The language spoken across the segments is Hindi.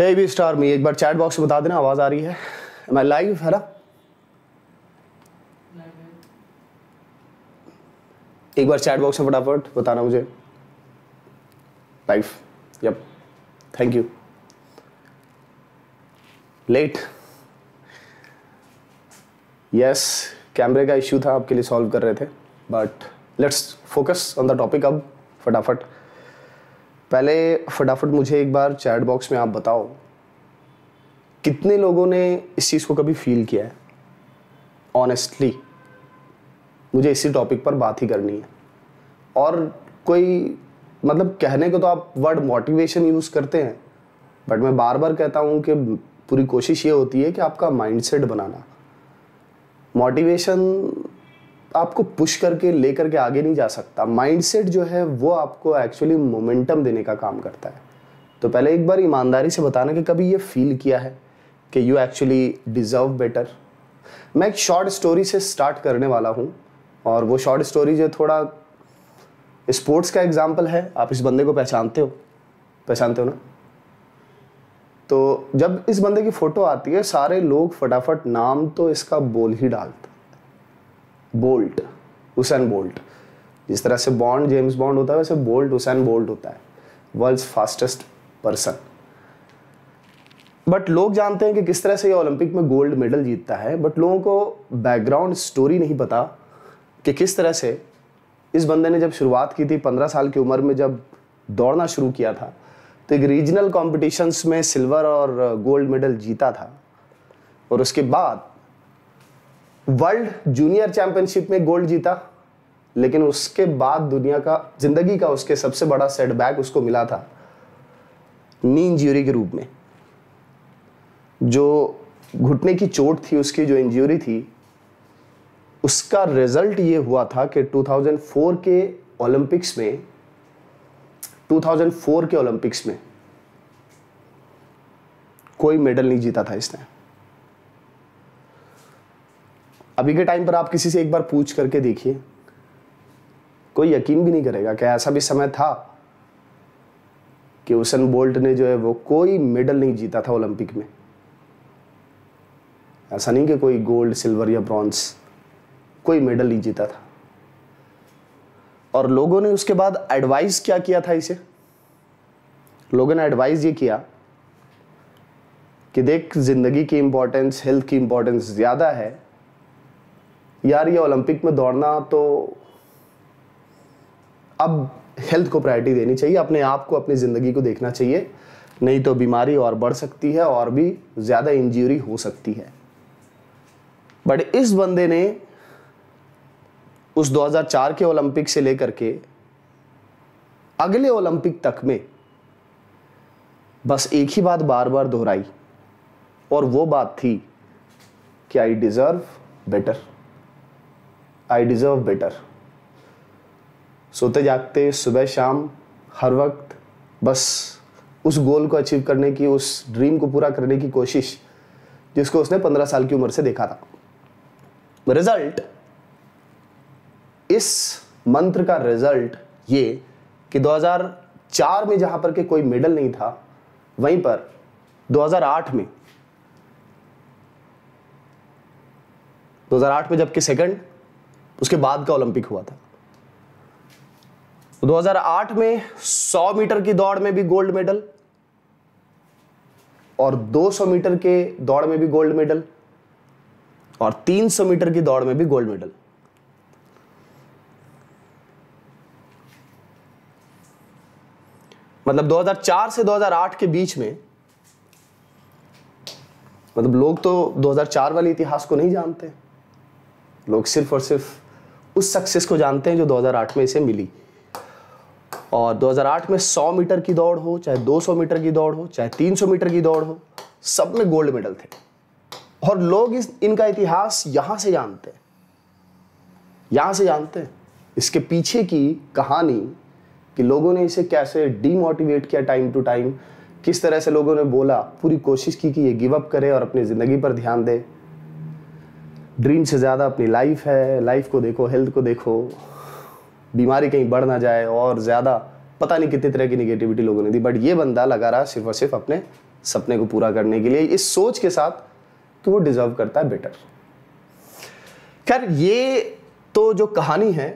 ए बी स्टार में एक बार चैट बॉक्स में बता देना आवाज़ आ रही है मैं लाइव है ना एक बार चैट बॉक्स में फटाफट बताना मुझे live yup thank you late yes कैमरे का इश्यू था आपके लिए सॉल्व कर रहे थे but let's focus on the topic अब फटाफट पहले फटाफट मुझे एक बार चैट बॉक्स में आप बताओ कितने लोगों ने इस चीज़ को कभी फील किया है ऑनेस्टली मुझे इसी टॉपिक पर बात ही करनी है और कोई मतलब कहने को तो आप वर्ड मोटिवेशन यूज़ करते हैं बट मैं बार बार कहता हूँ कि पूरी कोशिश ये होती है कि आपका माइंडसेट बनाना मोटिवेशन आपको पुश करके लेकर के आगे नहीं जा सकता माइंडसेट जो है वो आपको एक्चुअली मोमेंटम देने का काम करता है तो पहले एक बार ईमानदारी से बताना कि कभी ये फील किया है कि यू एक्चुअली डिज़र्व बेटर मैं एक शॉर्ट स्टोरी से स्टार्ट करने वाला हूँ और वो शॉर्ट स्टोरी जो थोड़ा स्पोर्ट्स का एग्जाम्पल है आप इस बंदे को पहचानते हो पहचानते हो ना तो जब इस बंदे की फ़ोटो आती है सारे लोग फटाफट नाम तो इसका बोल ही डालते बोल्ट उसेन बोल्ट जिस तरह से बॉन्ड जेम्स बॉन्ड होता है वैसे बोल्ट हुसैन बोल्ट होता है वर्ल्ड फास्टेस्ट पर्सन बट लोग जानते हैं कि किस तरह से ये ओलंपिक में गोल्ड मेडल जीतता है बट लोगों को बैकग्राउंड स्टोरी नहीं पता कि किस तरह से इस बंदे ने जब शुरुआत की थी पंद्रह साल की उम्र में जब दौड़ना शुरू किया था तो एक रीजनल कॉम्पिटिशन्स में सिल्वर और गोल्ड मेडल जीता था और उसके बाद वर्ल्ड जूनियर चैंपियनशिप में गोल्ड जीता लेकिन उसके बाद दुनिया का जिंदगी का उसके सबसे बड़ा सेटबैक उसको मिला था नी इंजरी के रूप में जो घुटने की चोट थी उसकी जो इंजरी थी उसका रिजल्ट ये हुआ था कि 2004 के ओलंपिक्स में 2004 के ओलंपिक्स में कोई मेडल नहीं जीता था इसने अभी के टाइम पर आप किसी से एक बार पूछ करके देखिए कोई यकीन भी नहीं करेगा क्या ऐसा भी समय था कि उसन बोल्ट ने जो है वो कोई मेडल नहीं जीता था ओलंपिक में ऐसा नहीं कि कोई गोल्ड सिल्वर या ब्रॉन्ज कोई मेडल नहीं जीता था और लोगों ने उसके बाद एडवाइस क्या किया था इसे लोगों ने एडवाइस ये किया कि देख जिंदगी की इंपॉर्टेंस हेल्थ की इंपॉर्टेंस ज़्यादा है यार ये ओलंपिक में दौड़ना तो अब हेल्थ को प्रायोरिटी देनी चाहिए अपने आप को अपनी ज़िंदगी को देखना चाहिए नहीं तो बीमारी और बढ़ सकती है और भी ज़्यादा इंजरी हो सकती है बट इस बंदे ने उस 2004 के ओलंपिक से लेकर के अगले ओलंपिक तक में बस एक ही बात बार बार दोहराई और वो बात थी कि I deserve better I deserve better सोते जागते सुबह शाम हर वक्त बस उस गोल को अचीव करने की उस ड्रीम को पूरा करने की कोशिश जिसको उसने पंद्रह साल की उम्र से देखा था रिजल्ट इस मंत्र का रिजल्ट ये कि 2004 में जहां पर के कोई मेडल नहीं था वहीं पर 2008 में 2008 में जबकि सेकंड उसके बाद का ओलंपिक हुआ था 2008 में 100 मीटर की दौड़ में भी गोल्ड मेडल और 200 मीटर के दौड़ में भी गोल्ड मेडल और 300 मीटर की दौड़ में भी गोल्ड मेडल मतलब 2004 से 2008 के बीच में मतलब लोग तो 2004 वाले इतिहास को नहीं जानते लोग सिर्फ और सिर्फ उस सक्सेस को जानते हैं जो 2008 में इसे मिली और 2008 में 100 मीटर की दौड़ हो चाहे 200 मीटर की दौड़ हो चाहे 300 मीटर की दौड़ हो सब में गोल्ड मेडल थे और लोग इस इनका इतिहास यहाँ से जानते हैं यहां से जानते हैं इसके पीछे की कहानी कि लोगों ने इसे कैसे डीमोटिवेट किया टाइम टू टाइम किस तरह से लोगों ने बोला पूरी कोशिश की कि ये गिव अप करे और अपनी ज़िंदगी पर ध्यान दे ड्रीम से ज़्यादा अपनी लाइफ है लाइफ को देखो हेल्थ को देखो बीमारी कहीं बढ़ ना जाए और ज़्यादा पता नहीं कितनी तरह की निगेटिविटी लोगों ने दी बट ये बंदा लगा रहा सिर्फ और सिर्फ अपने सपने को पूरा करने के लिए इस सोच के साथ कि वो डिजर्व करता है बेटर खैर ये तो जो कहानी है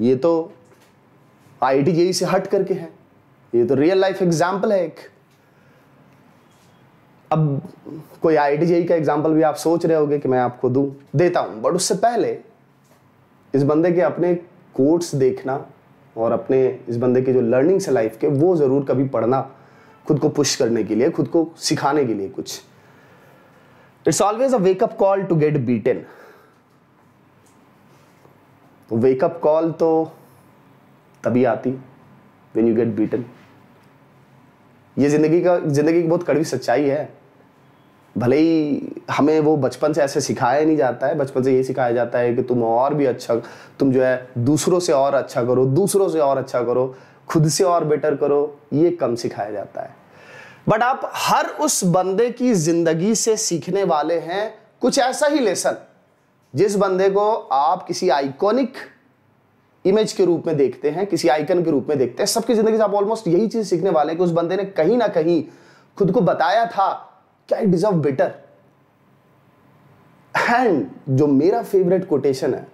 ये तो आई आई टी से हट करके है ये तो रियल लाइफ एग्जाम्पल है एक अब कोई आई का एग्जाम्पल भी आप सोच रहे होगे कि मैं आपको दू देता हूं बट उससे पहले इस बंदे के अपने कोर्ट्स देखना और अपने इस बंदे के जो लर्निंग्स है लाइफ के वो ज़रूर कभी पढ़ना खुद को पुश करने के लिए खुद को सिखाने के लिए कुछ it's always a wake up call to get beaten wake up call तो तभी आती वेन यू गेट बीटन ये जिंदगी का जिंदगी की बहुत कड़वी सच्चाई है भले ही हमें वो बचपन से ऐसे सिखाया नहीं जाता है बचपन से ये सिखाया जाता है कि तुम और भी अच्छा तुम जो है दूसरों से और अच्छा करो दूसरों से और अच्छा करो खुद से और बेटर करो ये कम सिखाया जाता है बट आप हर उस बंदे की जिंदगी से सीखने वाले हैं कुछ ऐसा ही लेसन जिस बंदे को आप किसी आइकॉनिक इमेज के रूप में देखते हैं किसी आइकन के रूप में देखते हैं सबकी जिंदगी से आप ऑलमोस्ट यही चीज सीखने वाले हैं कि उस बंदे ने कहीं ना कहीं खुद को बताया था क्या आई डिजर्व बेटर एंड जो मेरा फेवरेट कोटेशन है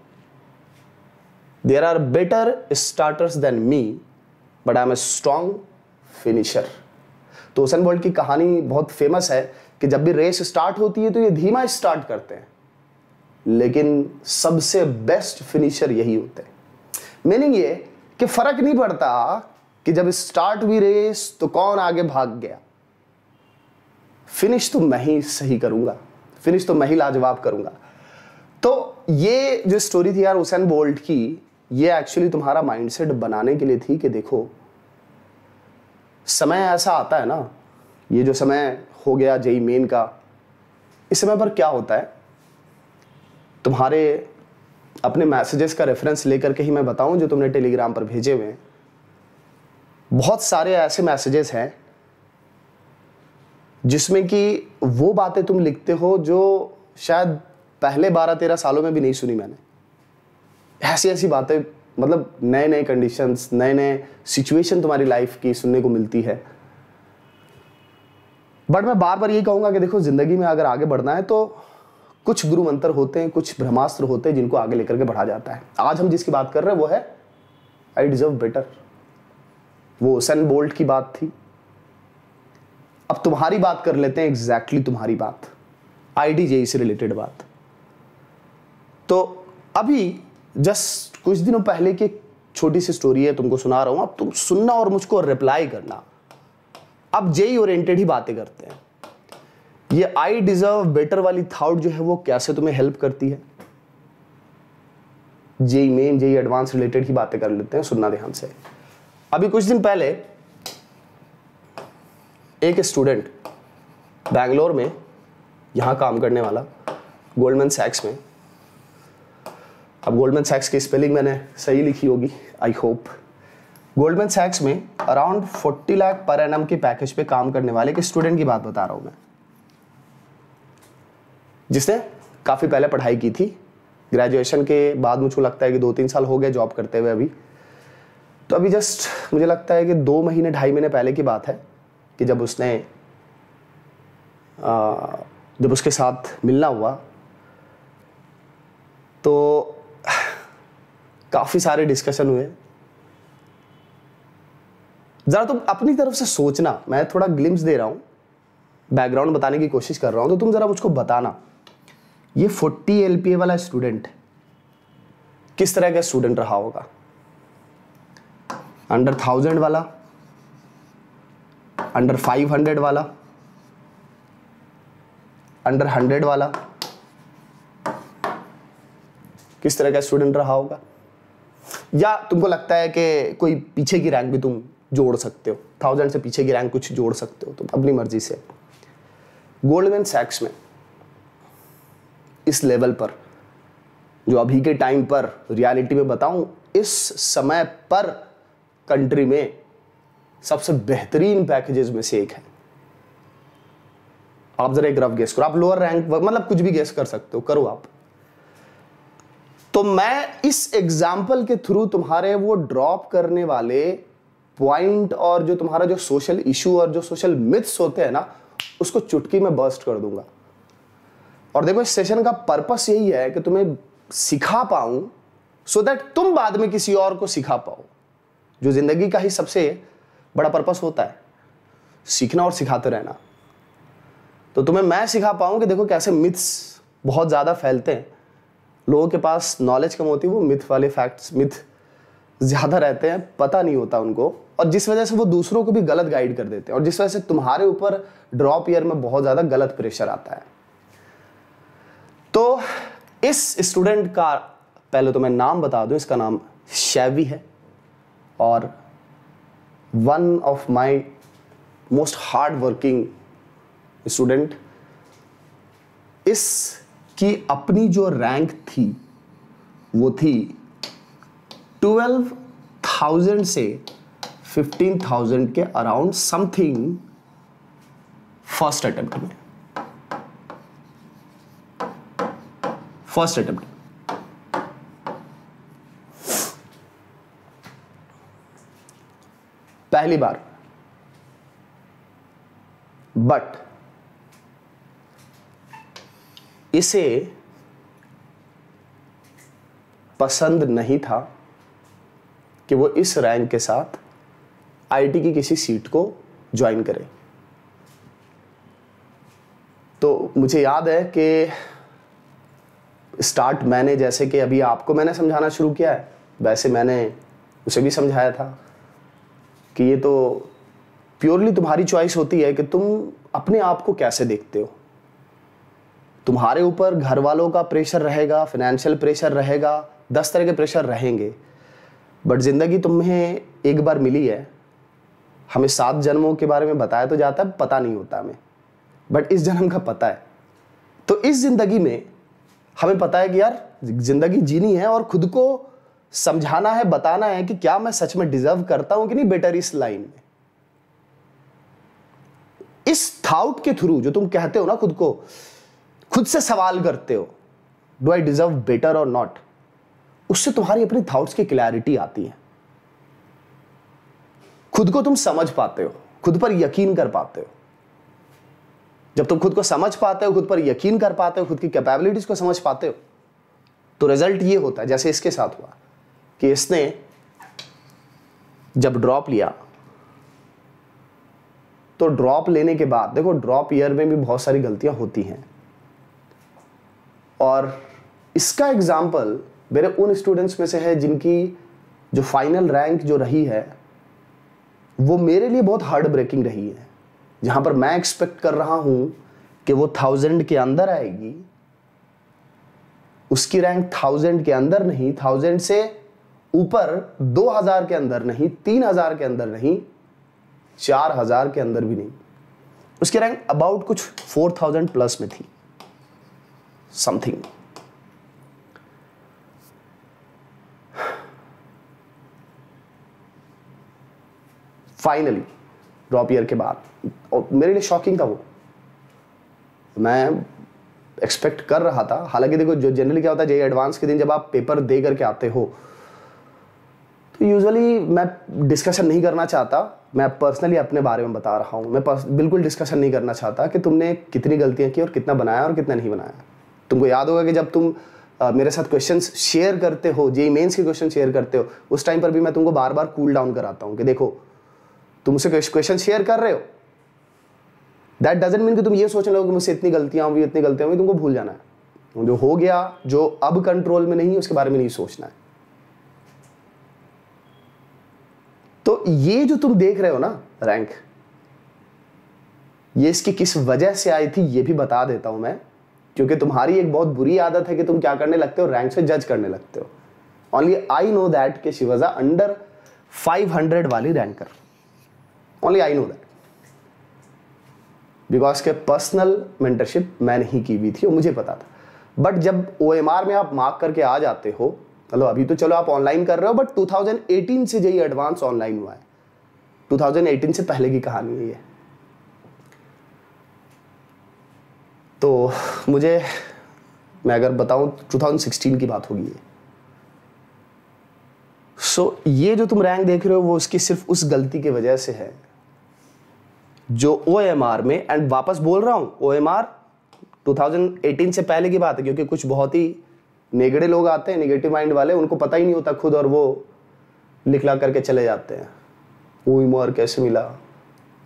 there are better starters than me but I am a strong finisher तो ओसन बोल्ट की कहानी बहुत फेमस है कि जब भी रेस स्टार्ट होती है तो ये धीमा स्टार्ट करते हैं लेकिन सबसे बेस्ट फिनिशर यही होते हैं मीनिंग ये कि फर्क नहीं पड़ता कि जब स्टार्ट हुई रेस तो कौन आगे भाग गया फिनिश तो मैं ही सही करूँगा फिनिश तो मैं ही लाजवाब करूंगा तो ये जो स्टोरी थी यार हुसैन बोल्ट की ये एक्चुअली तुम्हारा माइंडसेट बनाने के लिए थी कि देखो समय ऐसा आता है ना ये जो समय हो गया जई मेन का इस समय पर क्या होता है तुम्हारे अपने मैसेजेस का रेफरेंस लेकर के ही मैं बताऊं जो तुमने टेलीग्राम पर भेजे हुए हैं बहुत सारे ऐसे मैसेजेस हैं जिसमें कि वो बातें तुम लिखते हो जो शायद पहले बारह तेरह सालों में भी नहीं सुनी मैंने ऐसी ऐसी बातें मतलब नए नए कंडीशंस नए नए सिचुएशन तुम्हारी लाइफ की सुनने को मिलती है बट मैं बार बार ये कहूँगा कि देखो ज़िंदगी में अगर आगे बढ़ना है तो कुछ गुरु मंत्र होते हैं कुछ ब्रह्मास्त्र होते हैं जिनको आगे लेकर के बढ़ा जाता है आज हम जिसकी बात कर रहे हैं वो है आई डिज़र्व बेटर वो सन बोल्ट की बात थी अब तुम्हारी बात कर लेते हैं एग्जैक्टली exactly तुम्हारी बात आईडीजेई से रिलेटेड बात तो अभी जस्ट कुछ दिनों पहले की छोटी सी स्टोरी है तुमको सुना रहा हूं अब तुम सुनना और मुझको रिप्लाई करना अब जेई ओरिएंटेड ही बातें करते हैं ये आई डिजर्व बेटर वाली थाउट जो है वो कैसे तुम्हें हेल्प करती है JEE Main JEE Advanced related ही बातें कर लेते हैं सुनना ध्यान से अभी कुछ दिन पहले एक स्टूडेंट बैंगलोर में यहाँ काम करने वाला गोल्डमैन सैक्स में अब गोल्डमैन सैक्स की स्पेलिंग मैंने सही लिखी होगी आई होप गोल्डमैन सैक्स में अराउंड 40 लाख पर एन के पैकेज पे काम करने वाले के स्टूडेंट की बात बता रहा हूँ मैं जिसने काफ़ी पहले पढ़ाई की थी ग्रेजुएशन के बाद मुझे लगता है कि दो तीन साल हो गए जॉब करते हुए अभी तो अभी जस्ट मुझे लगता है कि दो महीने ढाई महीने पहले की बात है कि जब उसने आ, जब उसके साथ मिलना हुआ तो काफ़ी सारे डिस्कशन हुए ज़रा तुम अपनी तरफ से सोचना मैं थोड़ा ग्लिम्स दे रहा हूँ बैकग्राउंड बताने की कोशिश कर रहा हूँ तो तुम ज़रा मुझको बताना ये 40 एल वाला स्टूडेंट किस तरह का स्टूडेंट रहा होगा अंडर थाउजेंड वाला अंडर फाइव हंड्रेड वाला अंडर हंड्रेड वाला किस तरह का स्टूडेंट रहा होगा या तुमको लगता है कि कोई पीछे की रैंक भी तुम जोड़ सकते हो थाउजेंड से पीछे की रैंक कुछ जोड़ सकते हो तुम तो अपनी मर्जी से गोल्डमैन सैक्स में इस लेवल पर जो अभी के टाइम पर रियलिटी में बताऊं इस समय पर कंट्री में सबसे बेहतरीन पैकेजेस में से एक है आप जरा एक रफ गेस करो आप लोअर रैंक मतलब कुछ भी गेस कर सकते हो करो आप तो मैं इस एग्जाम्पल के थ्रू तुम्हारे वो ड्रॉप करने वाले पॉइंट और जो तुम्हारा जो सोशल इशू और जो सोशल मिथ्स होते हैं ना उसको चुटकी में बर्स्ट कर दूंगा और देखो इस सेशन का पर्पस यही है कि तुम्हें सिखा पाऊं सो so दैट तुम बाद में किसी और को सिखा पाओ जो जिंदगी का ही सबसे बड़ा पर्पस होता है सीखना और सिखाते रहना तो तुम्हें मैं सिखा पाऊं कि देखो कैसे मिथ्स बहुत ज़्यादा फैलते हैं लोगों के पास नॉलेज कम होती है वो मिथ वाले फैक्ट्स मिथ ज़्यादा रहते हैं पता नहीं होता उनको और जिस वजह से वो दूसरों को भी गलत गाइड कर देते हैं और जिस वजह से तुम्हारे ऊपर ड्रॉप ईयर में बहुत ज़्यादा गलत प्रेशर आता है तो इस स्टूडेंट का पहले तो मैं नाम बता दूं इसका नाम शैवी है और one of my most hard working student इसकी अपनी जो रैंक थी वो थी ट्वेल्व थाउजेंड से फिफ्टीन थाउजेंड के अराउंड समथिंग फर्स्ट अटेम्प्ट में फर्स्ट अटेम्प्ट पहली बार बट इसे पसंद नहीं था कि वो इस रैंक के साथ आईटी की किसी सीट को ज्वाइन करे तो मुझे याद है कि स्टार्ट मैंने जैसे कि अभी आपको मैंने समझाना शुरू किया है वैसे मैंने उसे भी समझाया था कि ये तो प्योरली तुम्हारी चॉइस होती है कि तुम अपने आप को कैसे देखते हो तुम्हारे ऊपर घर वालों का प्रेशर रहेगा फाइनेंशियल प्रेशर रहेगा दस तरह के प्रेशर रहेंगे बट ज़िंदगी तुम्हें एक बार मिली है हमें सात जन्मों के बारे में बताया तो जाता है पता नहीं होता हमें बट इस जन्म का पता है तो इस ज़िंदगी में हमें पता है कि यार ज़िंदगी जीनी है और खुद को समझाना है बताना है कि क्या मैं सच में डिजर्व करता हूं कि नहीं बेटर इस लाइन में इस थाउट के थ्रू जो तुम कहते हो ना खुद को खुद से सवाल करते हो डू आई डिजर्व बेटर और नॉट उससे तुम्हारी अपनी थाउट्स की क्लैरिटी आती है खुद को तुम समझ पाते हो खुद पर यकीन कर पाते हो जब तुम खुद को समझ पाते हो खुद पर यकीन कर पाते हो खुद की कैपेबिलिटीज को समझ पाते हो तो रिजल्ट ये होता है जैसे इसके साथ हुआ कि इसने जब ड्रॉप लिया तो ड्रॉप लेने के बाद देखो ड्रॉप ईयर में भी बहुत सारी गलतियां होती हैं और इसका एग्जाम्पल मेरे उन स्टूडेंट्स में से है जिनकी जो फाइनल रैंक जो रही है वो मेरे लिए बहुत हार्ड ब्रेकिंग रही है जहां पर मैं एक्सपेक्ट कर रहा हूं कि वो थाउजेंड के अंदर आएगी उसकी रैंक थाउजेंड के अंदर नहीं थाउजेंड से ऊपर 2000 के अंदर नहीं 3000 के अंदर नहीं 4000 के अंदर भी नहीं उसकी रैंक अबाउट कुछ 4000 प्लस में थी समथिंग फाइनली ड्रॉप ईयर के बाद और मेरे लिए शॉकिंग था वो मैं एक्सपेक्ट कर रहा था हालांकि देखो जो जनरली क्या होता है जे एडवांस के दिन जब आप पेपर दे करके आते हो तो यूजुअली मैं डिस्कशन नहीं करना चाहता मैं पर्सनली अपने बारे में बता रहा हूँ मैं बिल्कुल डिस्कशन नहीं करना चाहता कि तुमने कितनी गलतियाँ की और कितना बनाया और कितना नहीं बनाया तुमको याद होगा कि जब तुम Uh, मेरे साथ क्वेश्चन शेयर करते हो जे मेन्स के क्वेश्चन शेयर करते हो उस टाइम पर भी मैं तुमको बार बार कूल डाउन कराता हूँ कि देखो तुम उसे क्वेश्चन शेयर कर रहे हो दैट डजेंट मीन कि तुम ये रहे हो कि मुझसे इतनी गलतियाँ हुई इतनी गलतियाँ हुई तुमको भूल जाना है जो हो गया जो अब कंट्रोल में नहीं है उसके बारे में नहीं सोचना है तो ये जो तुम देख रहे हो ना रैंक ये इसकी किस वजह से आई थी ये भी बता देता हूं मैं क्योंकि तुम्हारी एक बहुत बुरी आदत है कि तुम क्या करने लगते हो रैंक से जज करने लगते हो ओनली आई नो दैट के शिवजा अंडर 500 वाली ranker only I know that because के पर्सनल मेंटरशिप मैं नहीं की हुई थी और मुझे पता था बट जब ओ में आप मार्क करके आ जाते हो मतलब अभी तो चलो आप ऑनलाइन कर रहे हो बट 2018 से जी एडवांस ऑनलाइन हुआ है 2018 से पहले की कहानी है तो मुझे मैं अगर बताऊं 2016 की बात होगी ये सो so, ये जो तुम रैंक देख रहे हो वो उसकी सिर्फ उस गलती की वजह से है जो ओ में एंड वापस बोल रहा हूं ओ 2018 से पहले की बात है क्योंकि कुछ बहुत ही नेगड़े लोग आते हैं निगेटिव माइंड वाले उनको पता ही नहीं होता खुद और वो लिखला करके चले जाते हैं वो इमार कैसे मिला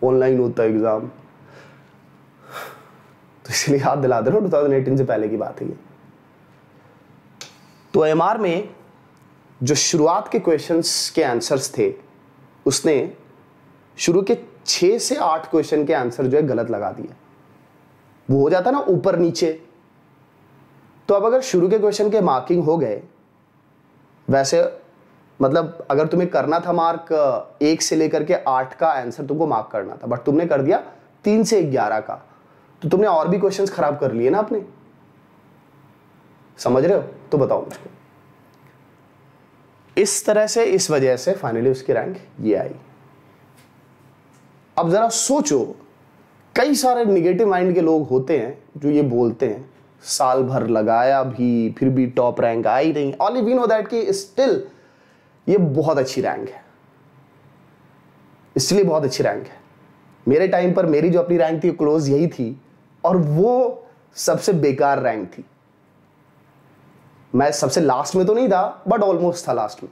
ऑनलाइन होता है एग्ज़ाम तो इसलिए याद दिला दे रहा हूँ टू थाउजेंड एटीन से पहले की बात है तो एम में जो शुरुआत के क्वेश्चन के आंसर्स थे उसने शुरू के छः से आठ क्वेश्चन के आंसर जो है गलत लगा दिए वो हो जाता ना ऊपर नीचे तो अब अगर शुरू के क्वेश्चन के मार्किंग हो गए वैसे मतलब अगर तुम्हें करना था मार्क एक से लेकर के आठ का आंसर तुमको मार्क करना था बट तुमने कर दिया तीन से ग्यारह का तो तुमने और भी क्वेश्चन खराब कर लिए ना आपने समझ रहे हो तो बताओ मुझको इस तरह से इस वजह से फाइनली उसकी रैंक ये आई अब जरा सोचो कई सारे निगेटिव माइंड के लोग होते हैं जो ये बोलते हैं साल भर लगाया भी फिर भी टॉप रैंक आई नहीं ऑनली वी नो दैट कि स्टिल ये बहुत अच्छी रैंक है इसलिए बहुत अच्छी रैंक है मेरे टाइम पर मेरी जो अपनी रैंक थी क्लोज यही थी और वो सबसे बेकार रैंक थी मैं सबसे लास्ट में तो नहीं था बट ऑलमोस्ट था लास्ट में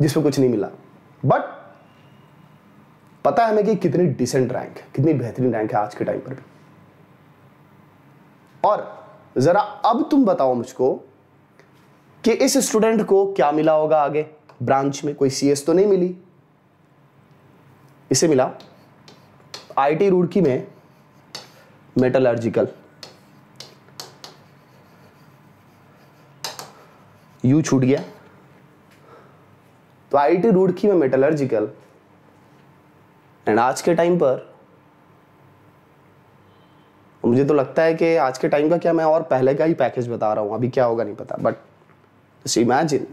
जिसमें कुछ नहीं मिला बट पता है हमें कि कितनी डिसेंट रैंक कितनी बेहतरीन रैंक है आज के टाइम पर भी और ज़रा अब तुम बताओ मुझको कि इस स्टूडेंट को क्या मिला होगा आगे ब्रांच में कोई सीएस तो नहीं मिली इसे मिला आईटी रुड़की में मेटलर्जिकल यू छूट गया तो आईटी रुड़की में मेटलर्जिकल एंड आज के टाइम पर मुझे तो लगता है कि आज के टाइम का क्या मैं और पहले का ही पैकेज बता रहा हूं अभी क्या होगा नहीं पता बट इमेजिन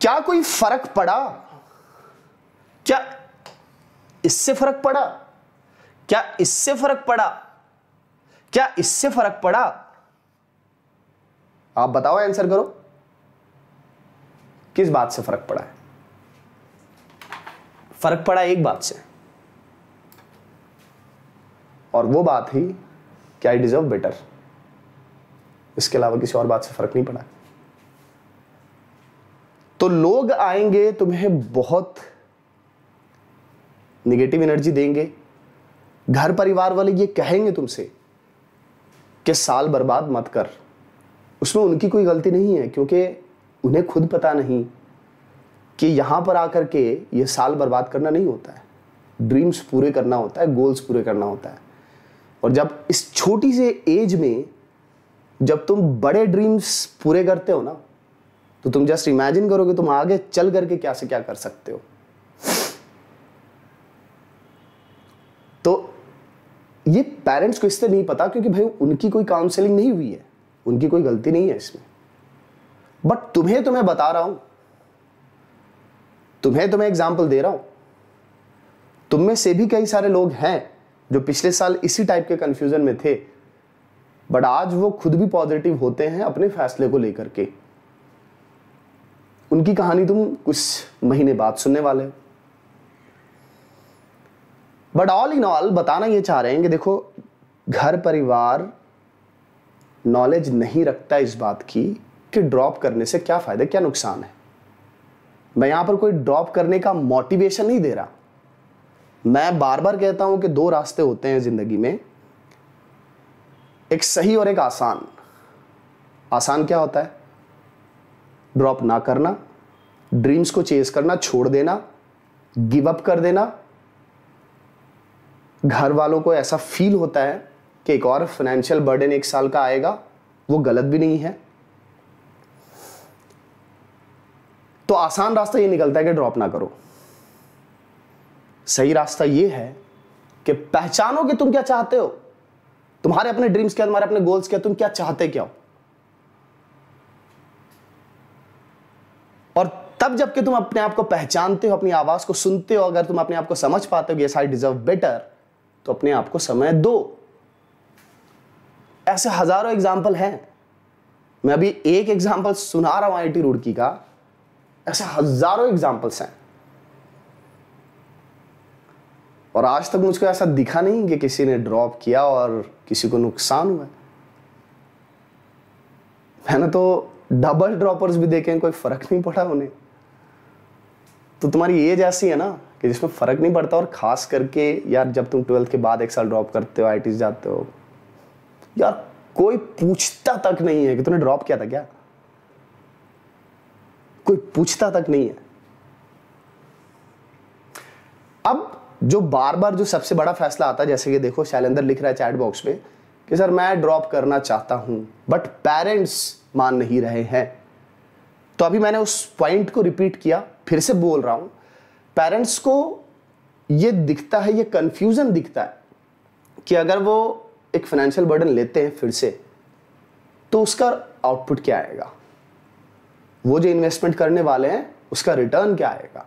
क्या कोई फर्क पड़ा क्या इससे फर्क पड़ा क्या इससे फर्क पड़ा क्या इससे फर्क पड़ा आप बताओ आंसर करो किस बात से फर्क पड़ा है फर्क पड़ा एक बात से और वो बात ही कि आई डिजर्व बेटर इसके अलावा किसी और बात से फर्क नहीं पड़ा तो लोग आएंगे तुम्हें बहुत निगेटिव एनर्जी देंगे घर परिवार वाले ये कहेंगे तुमसे कि साल बर्बाद मत कर उसमें उनकी कोई गलती नहीं है क्योंकि उन्हें खुद पता नहीं कि यहां पर आकर के ये साल बर्बाद करना नहीं होता है ड्रीम्स पूरे करना होता है गोल्स पूरे करना होता है और जब इस छोटी से एज में जब तुम बड़े ड्रीम्स पूरे करते हो ना तो तुम जस्ट इमेजिन करोगे तुम आगे चल करके क्या से क्या कर सकते हो तो ये पेरेंट्स को इससे नहीं पता क्योंकि भाई उनकी कोई काउंसलिंग नहीं हुई है उनकी कोई गलती नहीं है इसमें बट तुम्हें तो मैं बता रहा हूं तुम्हें तो मैं एग्जाम्पल दे रहा हूं तुम में से भी कई सारे लोग हैं जो पिछले साल इसी टाइप के कंफ्यूजन में थे बट आज वो खुद भी पॉजिटिव होते हैं अपने फैसले को लेकर के उनकी कहानी तुम कुछ महीने बाद सुनने वाले हो बट ऑल इन ऑल बताना ये चाह रहे हैं कि देखो घर परिवार नॉलेज नहीं रखता इस बात की कि ड्रॉप करने से क्या फायदा क्या नुकसान है मैं यहां पर कोई ड्रॉप करने का मोटिवेशन नहीं दे रहा मैं बार बार कहता हूं कि दो रास्ते होते हैं जिंदगी में एक सही और एक आसान आसान क्या होता है ड्रॉप ना करना ड्रीम्स को चेस करना छोड़ देना गिव अप कर देना घर वालों को ऐसा फील होता है कि एक और फाइनेंशियल बर्डन एक साल का आएगा वो गलत भी नहीं है तो आसान रास्ता ये निकलता है कि ड्रॉप ना करो सही रास्ता यह है कि पहचानो कि तुम क्या चाहते हो तुम्हारे अपने ड्रीम्स क्या तुम्हारे अपने गोल्स क्या तुम क्या चाहते क्या हो और तब जबकि तुम अपने आप को पहचानते हो अपनी आवाज को सुनते हो अगर तुम अपने आप को समझ पाते हो कि आई डिजर्व बेटर तो अपने आप को समय दो ऐसे हजारों एग्जाम्पल हैं मैं अभी एक एग्जाम्पल सुना रहा हूं आई टी रुड़की का ऐसे हजारों एग्जाम्पल्स हैं और आज तक मुझको ऐसा दिखा नहीं कि किसी ने ड्रॉप किया और किसी को नुकसान हुआ मैंने तो डबल ड्रॉपर्स भी देखे हैं कोई फर्क नहीं पड़ा उन्हें तो तुम्हारी एज ऐसी है ना कि जिसमें फ़र्क नहीं पड़ता और ख़ास करके यार जब तुम ट्वेल्थ के बाद एक साल ड्रॉप करते हो आई जाते हो यार कोई पूछता तक नहीं है कि तुमने ड्रॉप किया था क्या कोई पूछता तक नहीं है अब जो बार बार जो सबसे बड़ा फैसला आता है जैसे कि देखो शैलेंदर लिख रहा है चैट बॉक्स में कि सर मैं ड्रॉप करना चाहता हूं बट पेरेंट्स मान नहीं रहे हैं तो अभी मैंने उस पॉइंट को रिपीट किया फिर से बोल रहा हूं पेरेंट्स को ये दिखता है ये कंफ्यूजन दिखता है कि अगर वो एक फाइनेंशियल बर्डन लेते हैं फिर से तो उसका आउटपुट क्या आएगा वो जो इन्वेस्टमेंट करने वाले हैं उसका रिटर्न क्या आएगा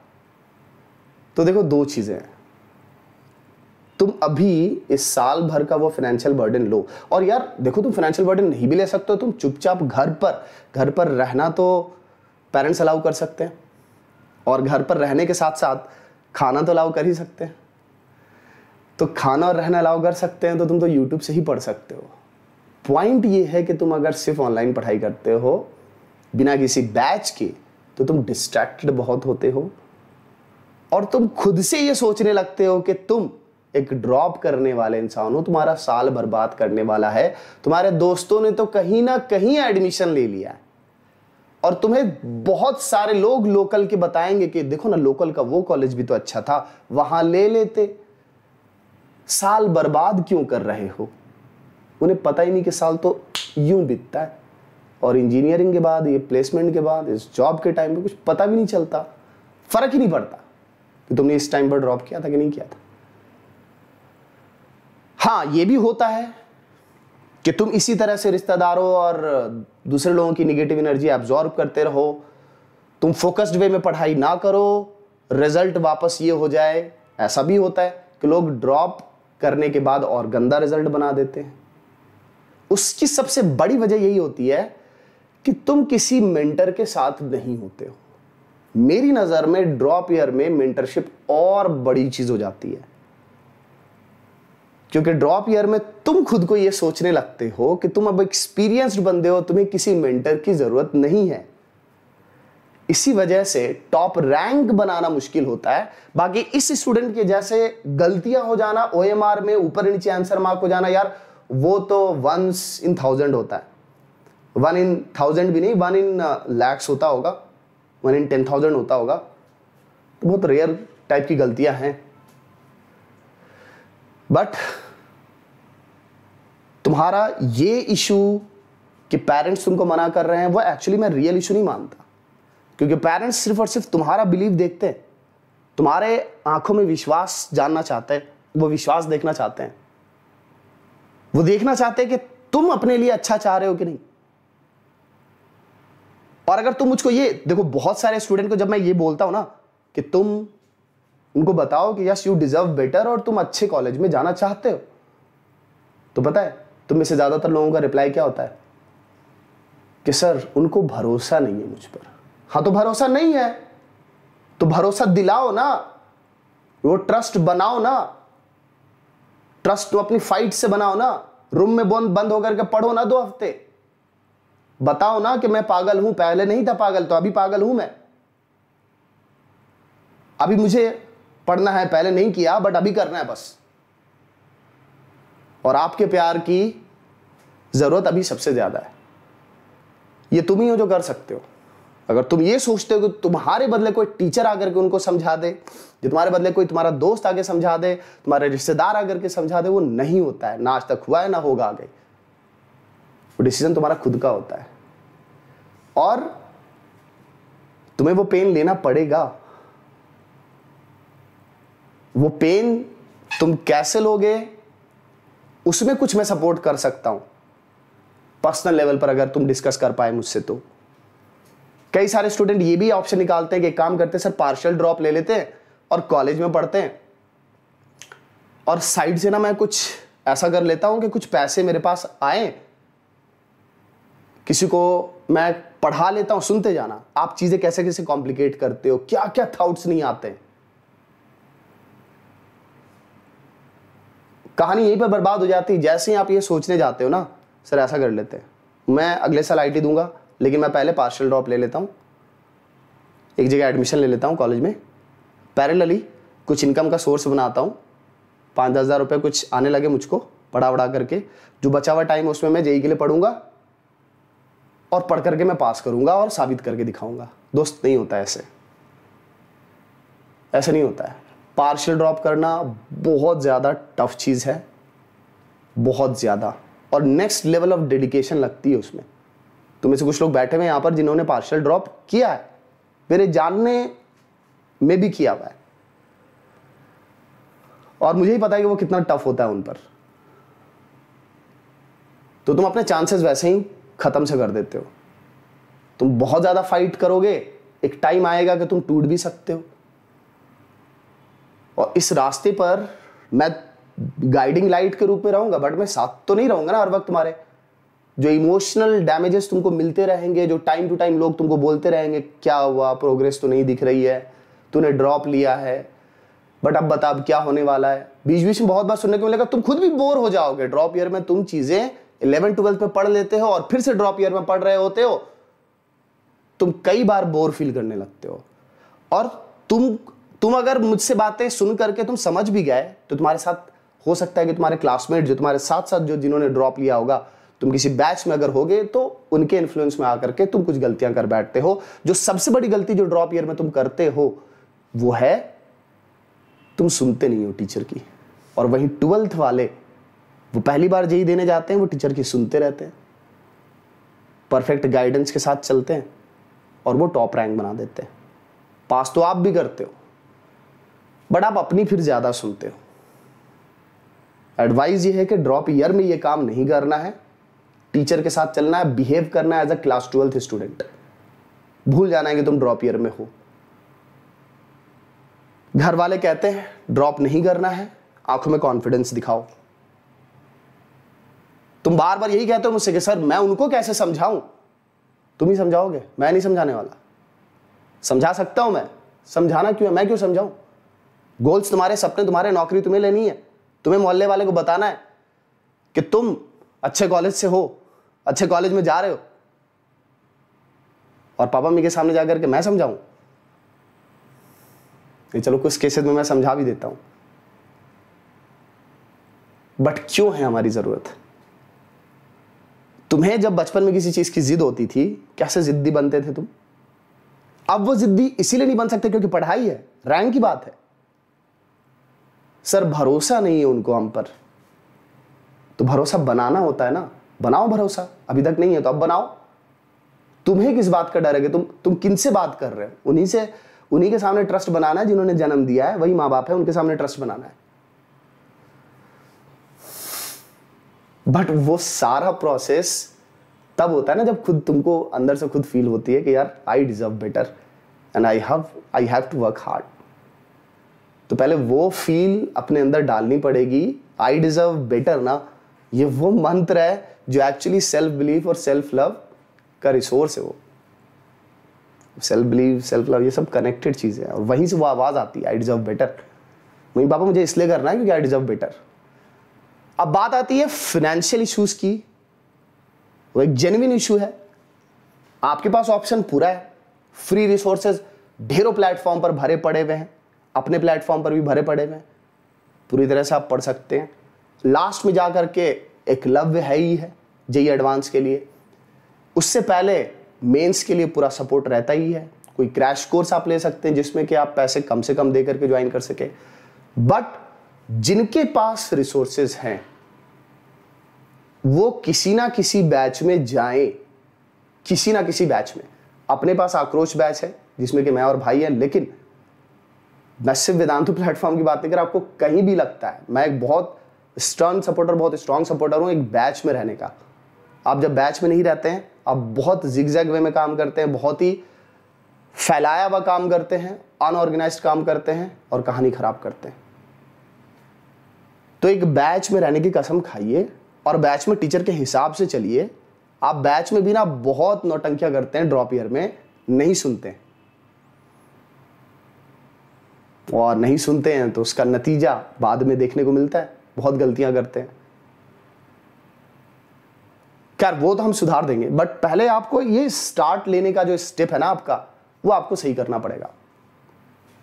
तो देखो दो चीज़ें हैं तुम अभी इस साल भर का वो फाइनेंशियल बर्डन लो और यार देखो तुम फाइनेंशियल बर्डन नहीं भी ले सकते हो तुम चुपचाप घर पर घर पर रहना तो पेरेंट्स अलाउ कर सकते हैं और घर पर रहने के साथ साथ खाना तो अलाउ कर ही सकते हैं तो खाना और रहना अलाउ कर सकते हैं तो तुम तो यूट्यूब से ही पढ़ सकते हो पॉइंट ये है कि तुम अगर सिर्फ ऑनलाइन पढ़ाई करते हो बिना किसी बैच के तो तुम डिस्ट्रैक्टेड बहुत होते हो और तुम खुद से ये सोचने लगते हो कि तुम एक ड्रॉप करने वाले इंसान हो तुम्हारा साल बर्बाद करने वाला है तुम्हारे दोस्तों ने तो कहीं ना कहीं एडमिशन ले लिया है और तुम्हें बहुत सारे लोग लोकल के बताएंगे कि देखो ना लोकल का वो कॉलेज भी तो अच्छा था वहां ले लेते साल बर्बाद क्यों कर रहे हो उन्हें पता ही नहीं कि साल तो यूं बीतता है और इंजीनियरिंग के बाद ये प्लेसमेंट के बाद इस जॉब के टाइम पे कुछ पता भी नहीं चलता फर्क ही नहीं पड़ता कि तुमने इस टाइम पर ड्रॉप किया था कि नहीं किया था हाँ ये भी होता है कि तुम इसी तरह से रिश्तेदारों और दूसरे लोगों की निगेटिव एनर्जी एब्जॉर्ब करते रहो तुम फोकस्ड वे में पढ़ाई ना करो रिजल्ट वापस ये हो जाए ऐसा भी होता है कि लोग ड्रॉप करने के बाद और गंदा रिजल्ट बना देते हैं उसकी सबसे बड़ी वजह यही होती है कि तुम किसी मेंटर के साथ नहीं होते हो मेरी नज़र में ड्रॉप ईयर में मेंटरशिप और बड़ी चीज़ हो जाती है क्योंकि ड्रॉप ईयर में तुम खुद को ये सोचने लगते हो कि तुम अब एक्सपीरियंस्ड बंदे हो तुम्हें किसी मेंटर की ज़रूरत नहीं है इसी वजह से टॉप रैंक बनाना मुश्किल होता है बाकी इस स्टूडेंट के जैसे गलतियां हो जाना ओ में ऊपर नीचे आंसर मार्क हो जाना यार वो तो वंस इन थाउजेंड होता है वन इन थाउजेंड भी नहीं वन इन लैक्स होता होगा वन इन टेन थाउजेंड होता होगा तो बहुत रेयर टाइप की गलतियां हैं बट तुम्हारा ये इशू कि पेरेंट्स तुमको मना कर रहे हैं वो एक्चुअली मैं रियल इशू नहीं मानता क्योंकि पेरेंट्स सिर्फ और सिर्फ तुम्हारा बिलीव देखते हैं तुम्हारे आंखों में विश्वास जानना चाहते हैं वो विश्वास देखना चाहते हैं वो देखना चाहते हैं कि तुम अपने लिए अच्छा चाह रहे हो कि नहीं और अगर तुम मुझको ये देखो बहुत सारे स्टूडेंट को जब मैं ये बोलता हूं ना कि तुम उनको बताओ कि यस यू डिजर्व बेटर और तुम अच्छे कॉलेज में जाना चाहते हो तो पता है तुम में से ज़्यादातर लोगों का रिप्लाई क्या होता है कि सर उनको भरोसा नहीं है मुझ पर हाँ तो भरोसा नहीं है तो भरोसा दिलाओ ना वो ट्रस्ट बनाओ ना ट्रस्ट तो अपनी फाइट से बनाओ ना रूम में बंद बंद होकर के पढ़ो ना दो हफ्ते बताओ ना कि मैं पागल हूं पहले नहीं था पागल तो अभी पागल हूं मैं अभी मुझे पढ़ना है पहले नहीं किया बट अभी करना है बस और आपके प्यार की ज़रूरत अभी सबसे ज़्यादा है ये तुम ही हो जो कर सकते हो अगर तुम ये सोचते हो कि तुम्हारे बदले कोई टीचर आकर के उनको समझा दे जो तुम्हारे बदले कोई तुम्हारा दोस्त आके समझा दे तुम्हारे रिश्तेदार आकर के समझा दे वो नहीं होता है ना आज तक हुआ है ना होगा आगे वो डिसीजन तुम्हारा खुद का होता है और तुम्हें वो पेन लेना पड़ेगा वो पेन तुम कैसे लोगे उसमें कुछ मैं सपोर्ट कर सकता हूं पर्सनल लेवल पर अगर तुम डिस्कस कर पाए मुझसे तो कई सारे स्टूडेंट ये भी ऑप्शन निकालते हैं कि एक काम करते हैं सर पार्शल ड्रॉप ले लेते हैं और कॉलेज में पढ़ते हैं और साइड से ना मैं कुछ ऐसा कर लेता हूं कि कुछ पैसे मेरे पास आए किसी को मैं पढ़ा लेता हूं सुनते जाना आप चीजें कैसे कैसे कॉम्प्लिकेट करते हो क्या क्या थाउट्स नहीं आते हैं कहानी यहीं पर बर्बाद हो जाती है जैसे ही आप ये सोचने जाते हो ना सर ऐसा कर लेते हैं मैं अगले साल आईटी दूंगा लेकिन मैं पहले पार्शल ड्रॉप ले लेता हूँ एक जगह एडमिशन ले लेता हूँ कॉलेज में पैरेलली कुछ इनकम का सोर्स बनाता हूँ पाँच दस हज़ार रुपये कुछ आने लगे मुझको पढ़ा वढ़ा करके जो बचा हुआ टाइम उसमें मैं जेई के लिए पढ़ूंगा और पढ़ करके मैं पास करूंगा और साबित करके दिखाऊंगा दोस्त नहीं होता ऐसे ऐसा नहीं होता है पार्शियल ड्रॉप करना बहुत ज़्यादा टफ चीज़ है बहुत ज़्यादा और नेक्स्ट लेवल ऑफ डेडिकेशन लगती है उसमें तो में से कुछ लोग बैठे हुए यहाँ पर जिन्होंने पार्शियल ड्रॉप किया है मेरे जानने में भी किया हुआ है और मुझे ही पता है कि वो कितना टफ होता है उन पर तो तुम अपने चांसेस वैसे ही ख़त्म से कर देते हो तुम बहुत ज़्यादा फाइट करोगे एक टाइम आएगा कि तुम टूट भी सकते हो और इस रास्ते पर मैं गाइडिंग लाइट के रूप में रहूंगा बट मैं साथ तो नहीं रहूंगा ना हर वक्त तुम्हारे जो इमोशनल डैमेजेस तुमको मिलते रहेंगे जो टाइम टू टाइम लोग तुमको बोलते रहेंगे क्या हुआ प्रोग्रेस तो नहीं दिख रही है तूने ड्रॉप लिया है बट अब बता अब क्या होने वाला है बीच बीच में बहुत बार सुनने को मिलेगा तुम खुद भी बोर हो जाओगे ड्रॉप ईयर में तुम चीजें इलेवन ट्वेल्थ में पढ़ लेते हो और फिर से ड्रॉप ईयर में पढ़ रहे होते हो तुम कई बार बोर फील करने लगते हो और तुम तुम अगर मुझसे बातें सुन करके तुम समझ भी गए तो तुम्हारे साथ हो सकता है कि तुम्हारे क्लासमेट जो तुम्हारे साथ साथ जो जिन्होंने ड्रॉप लिया होगा तुम किसी बैच में अगर होगे तो उनके इन्फ्लुएंस में आकर के तुम कुछ गलतियां कर बैठते हो जो सबसे बड़ी गलती जो ड्रॉप ईयर में तुम करते हो वो है तुम सुनते नहीं हो टीचर की और वहीं ट्वेल्थ वाले वो पहली बार जेई देने जाते हैं वो टीचर की सुनते रहते हैं परफेक्ट गाइडेंस के साथ चलते हैं और वो टॉप रैंक बना देते हैं पास तो आप भी करते हो बट आप अपनी फिर ज़्यादा सुनते हो एडवाइस ये है कि ड्रॉप ईयर में ये काम नहीं करना है टीचर के साथ चलना है बिहेव करना है as a class twelfth student भूल जाना है कि तुम ड्रॉप ईयर में हो घर वाले कहते हैं ड्रॉप नहीं करना है आंखों में कॉन्फिडेंस दिखाओ तुम बार बार यही कहते हो मुझसे कि सर मैं उनको कैसे समझाऊं तुम ही समझाओगे मैं नहीं समझाने वाला समझा सकता हूं मैं समझाना क्यों है मैं क्यों समझाऊं गोल्स तुम्हारे सपने तुम्हारे नौकरी तुम्हें लेनी है तुम्हें मोहल्ले वाले को बताना है कि तुम अच्छे कॉलेज से हो अच्छे कॉलेज में जा रहे हो और पापा मी के सामने जाकर के मैं समझाऊं नहीं चलो कुछ केसेस में मैं समझा भी देता हूं बट क्यों है हमारी जरूरत तुम्हें जब बचपन में किसी चीज की जिद होती थी कैसे जिद्दी बनते थे तुम अब वो जिद्दी इसीलिए नहीं बन सकते क्योंकि पढ़ाई है रैंक की बात है सर भरोसा नहीं है उनको हम पर तो भरोसा बनाना होता है ना बनाओ भरोसा अभी तक नहीं है तो अब बनाओ तुम्हें किस बात का डर है तुम तुम किन से बात कर रहे हो उन्हीं से उन्हीं के सामने ट्रस्ट बनाना है जिन्होंने जन्म दिया है वही मां बाप है उनके सामने ट्रस्ट बनाना है बट वो सारा प्रोसेस तब होता है ना जब खुद तुमको अंदर से खुद फील होती है कि यार I deserve better and I have I have to work hard तो पहले वो फील अपने अंदर डालनी पड़ेगी आई डिजर्व बेटर ना ये वो मंत्र है जो एक्चुअली सेल्फ बिलीफ और सेल्फ लव का रिसोर्स है वो सेल्फ बिलीव सेल्फ लव ये सब कनेक्टेड चीज़ें हैं और वहीं से वो आवाज़ आती है आई डिजर्व बेटर वही पापा मुझे इसलिए करना है क्योंकि आई डिजर्व बेटर अब बात आती है फिनेंशियल इश्यूज़ की वो एक जेन्यन इशू है आपके पास ऑप्शन पूरा है फ्री रिसोर्सेज ढेरों प्लेटफॉर्म पर भरे पड़े हुए हैं अपने प्लेटफॉर्म पर भी भरे पड़े हुए हैं पूरी तरह से आप पढ़ सकते हैं लास्ट में जा करके के एक लव्य है ही है जेई एडवांस e के लिए उससे पहले मेंस के लिए पूरा सपोर्ट रहता ही है कोई क्रैश कोर्स आप ले सकते हैं जिसमें कि आप पैसे कम से कम दे करके ज्वाइन कर सके बट जिनके पास रिसोर्सेज हैं वो किसी ना किसी बैच में जाए किसी ना किसी बैच में अपने पास आक्रोश बैच है जिसमें कि मैं और भाई हैं लेकिन मैं सिर्फ वेदांतु प्लेटफॉर्म की बात नहीं कर आपको कहीं भी लगता है मैं एक बहुत स्टर्न सपोर्टर बहुत स्ट्रॉन्ग सपोर्टर हूँ एक बैच में रहने का आप जब बैच में नहीं रहते हैं आप बहुत जिगजैग वे में काम करते हैं बहुत ही फैलाया हुआ काम करते हैं अनऑर्गेनाइज काम करते हैं और कहानी खराब करते हैं तो एक बैच में रहने की कसम खाइए और बैच में टीचर के हिसाब से चलिए आप बैच में भी ना बहुत नौटंकियाँ करते हैं ड्रॉप ईयर में नहीं सुनते हैं और नहीं सुनते हैं तो उसका नतीजा बाद में देखने को मिलता है बहुत गलतियां करते हैं खैर वो तो हम सुधार देंगे बट पहले आपको ये स्टार्ट लेने का जो स्टेप है ना आपका वो आपको सही करना पड़ेगा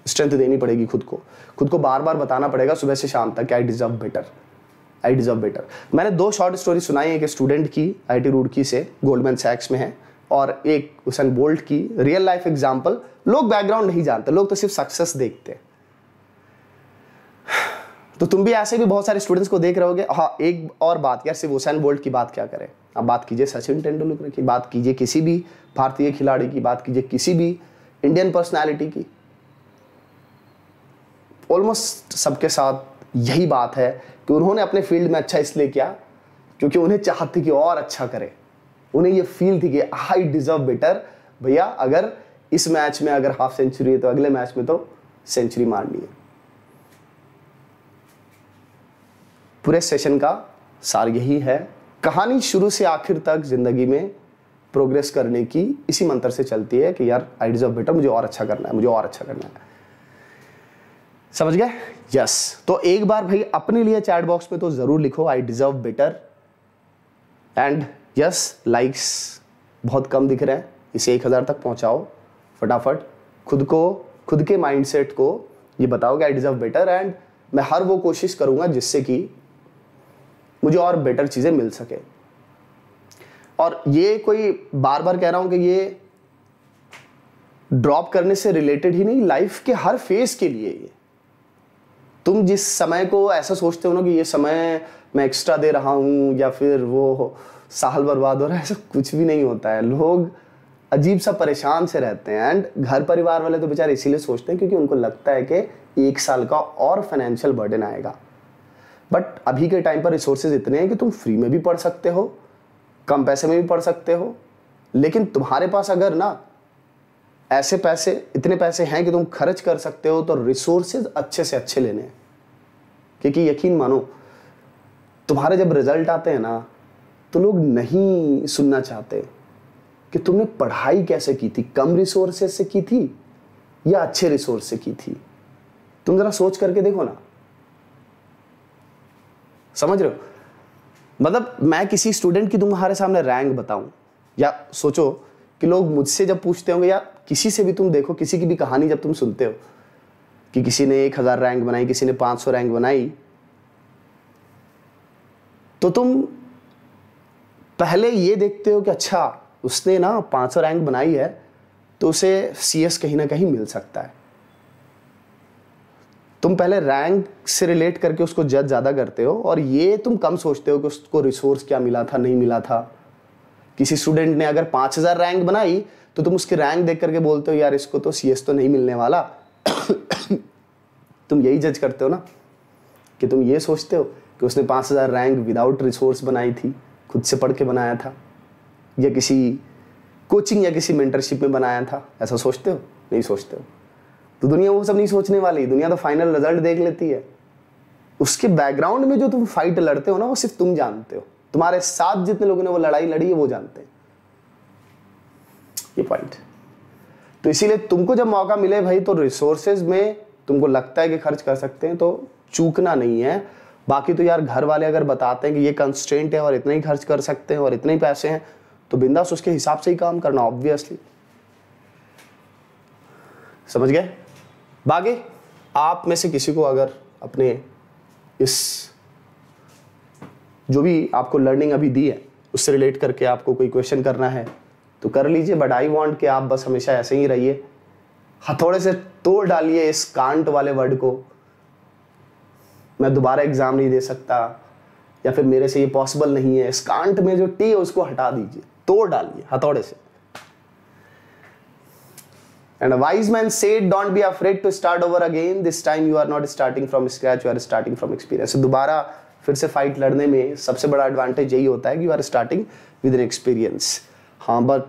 स्ट्रेंथ देनी पड़ेगी खुद को खुद को बार बार बताना पड़ेगा सुबह से शाम तक I deserve better I deserve better मैंने दो शॉर्ट स्टोरी सुनाई एक स्टूडेंट की आई टी रूड की से गोल्डमैन सैक्स में है और एक उसन बोल्ट की रियल लाइफ एग्जाम्पल लोग बैकग्राउंड नहीं जानते लोग तो सिर्फ सक्सेस देखते हैं तो तुम भी ऐसे भी बहुत सारे स्टूडेंट्स को देख रहे होगे हाँ एक और बात यार सिर्फ हुसैन बोल्ट की बात क्या करें आप बात कीजिए सचिन तेंदुलकर की बात कीजिए किसी भी भारतीय खिलाड़ी की बात कीजिए किसी भी इंडियन पर्सनैलिटी की ऑलमोस्ट सबके साथ यही बात है कि उन्होंने अपने फील्ड में अच्छा इसलिए किया क्योंकि उन्हें चाहती कि और अच्छा करें उन्हें ये फील थी कि आई डिजर्व बेटर भैया अगर इस मैच में अगर हाफ सेंचुरी है तो अगले मैच में तो सेंचुरी मारनी है पूरे सेशन का सार यही है कहानी शुरू से आखिर तक ज़िंदगी में प्रोग्रेस करने की इसी मंत्र से चलती है कि यार आई डिजर्व बेटर मुझे और अच्छा करना है मुझे और अच्छा करना है समझ गए यस तो एक बार भाई अपने लिए चैट बॉक्स में तो ज़रूर लिखो I deserve better and yes likes बहुत कम दिख रहे हैं इसे एक हज़ार तक पहुंचाओ फटाफट खुद को खुद के माइंडसेट को ये बताओ कि आई डिज़र्व बेटर एंड मैं हर वो कोशिश करूंगा जिससे कि मुझे और बेटर चीज़ें मिल सके और ये कोई बार बार कह रहा हूँ कि ये ड्रॉप करने से रिलेटेड ही नहीं लाइफ के हर फेज के लिए ये तुम जिस समय को ऐसा सोचते हो ना कि ये समय मैं एक्स्ट्रा दे रहा हूँ या फिर वो साल बर्बाद हो रहा है ऐसा कुछ भी नहीं होता है लोग अजीब सा परेशान से रहते हैं एंड घर परिवार वाले तो बेचारे इसीलिए सोचते हैं क्योंकि उनको लगता है कि एक साल का और फाइनेंशियल बर्डन आएगा बट अभी के टाइम पर रिसोर्सेज इतने हैं कि तुम फ्री में भी पढ़ सकते हो कम पैसे में भी पढ़ सकते हो लेकिन तुम्हारे पास अगर ना ऐसे पैसे इतने पैसे हैं कि तुम खर्च कर सकते हो तो रिसोर्सेज अच्छे से अच्छे लेने हैं क्योंकि यकीन मानो तुम्हारे जब रिजल्ट आते हैं ना तो लोग नहीं सुनना चाहते कि तुमने पढ़ाई कैसे की थी कम रिसोर्सेज से की थी या अच्छे रिसोर्स से की थी तुम ज़रा सोच करके देखो ना समझ रहे हो मतलब मैं किसी स्टूडेंट की तुम्हारे सामने रैंक बताऊं या सोचो कि लोग मुझसे जब पूछते होंगे या किसी से भी तुम देखो किसी की भी कहानी जब तुम सुनते हो कि किसी ने एक हज़ार रैंक बनाई किसी ने पांच सौ रैंक बनाई तो तुम पहले ये देखते हो कि अच्छा उसने ना पांच सौ रैंक बनाई है तो उसे सी एस कहीं ना कहीं मिल सकता है तुम पहले रैंक से रिलेट करके उसको जज ज़्यादा करते हो और ये तुम कम सोचते हो कि उसको रिसोर्स क्या मिला था नहीं मिला था किसी स्टूडेंट ने अगर पाँच हज़ार रैंक बनाई तो तुम उसकी रैंक देख करके बोलते हो यार इसको तो सी तो नहीं मिलने वाला तुम यही जज करते हो ना कि तुम ये सोचते हो कि उसने पाँच हज़ार रैंक विदाउट रिसोर्स बनाई थी खुद से पढ़ के बनाया था या किसी कोचिंग या किसी मेंटरशिप में बनाया था ऐसा सोचते हो नहीं सोचते हो तो दुनिया वो सब नहीं सोचने वाली दुनिया तो फाइनल रिजल्ट देख लेती है उसके बैकग्राउंड में जो तुम फाइट लड़ते हो ना वो सिर्फ तुम जानते हो तुम्हारे साथ जितने लोगों ने वो लड़ाई लड़ी है वो जानते हैं ये पॉइंट तो इसीलिए तुमको जब मौका मिले भाई तो रिसोर्सेज में तुमको लगता है कि खर्च कर सकते हैं तो चूकना नहीं है बाकी तो यार घर वाले अगर बताते हैं कि ये कंस्टेंट है और इतना ही खर्च कर सकते हैं और इतने ही पैसे हैं तो बिंदास उसके हिसाब से ही काम करना ऑब्वियसली समझ गए बागे आप में से किसी को अगर अपने इस जो भी आपको लर्निंग अभी दी है उससे रिलेट करके आपको कोई क्वेश्चन करना है तो कर लीजिए बट आई वॉन्ट कि आप बस हमेशा ऐसे ही रहिए हथौड़े से तोड़ डालिए इस कांट वाले वर्ड को मैं दोबारा एग्ज़ाम नहीं दे सकता या फिर मेरे से ये पॉसिबल नहीं है इस कांट में जो टी है उसको हटा दीजिए तोड़ डालिए हथौड़े से And a wise man said, don't be afraid to start over again. This time you are not starting from scratch, you are starting from experience. So दोबारा फिर से फाइट लड़ने में सबसे बड़ा एडवांटेज यही होता है कि you are starting with an experience हाँ बट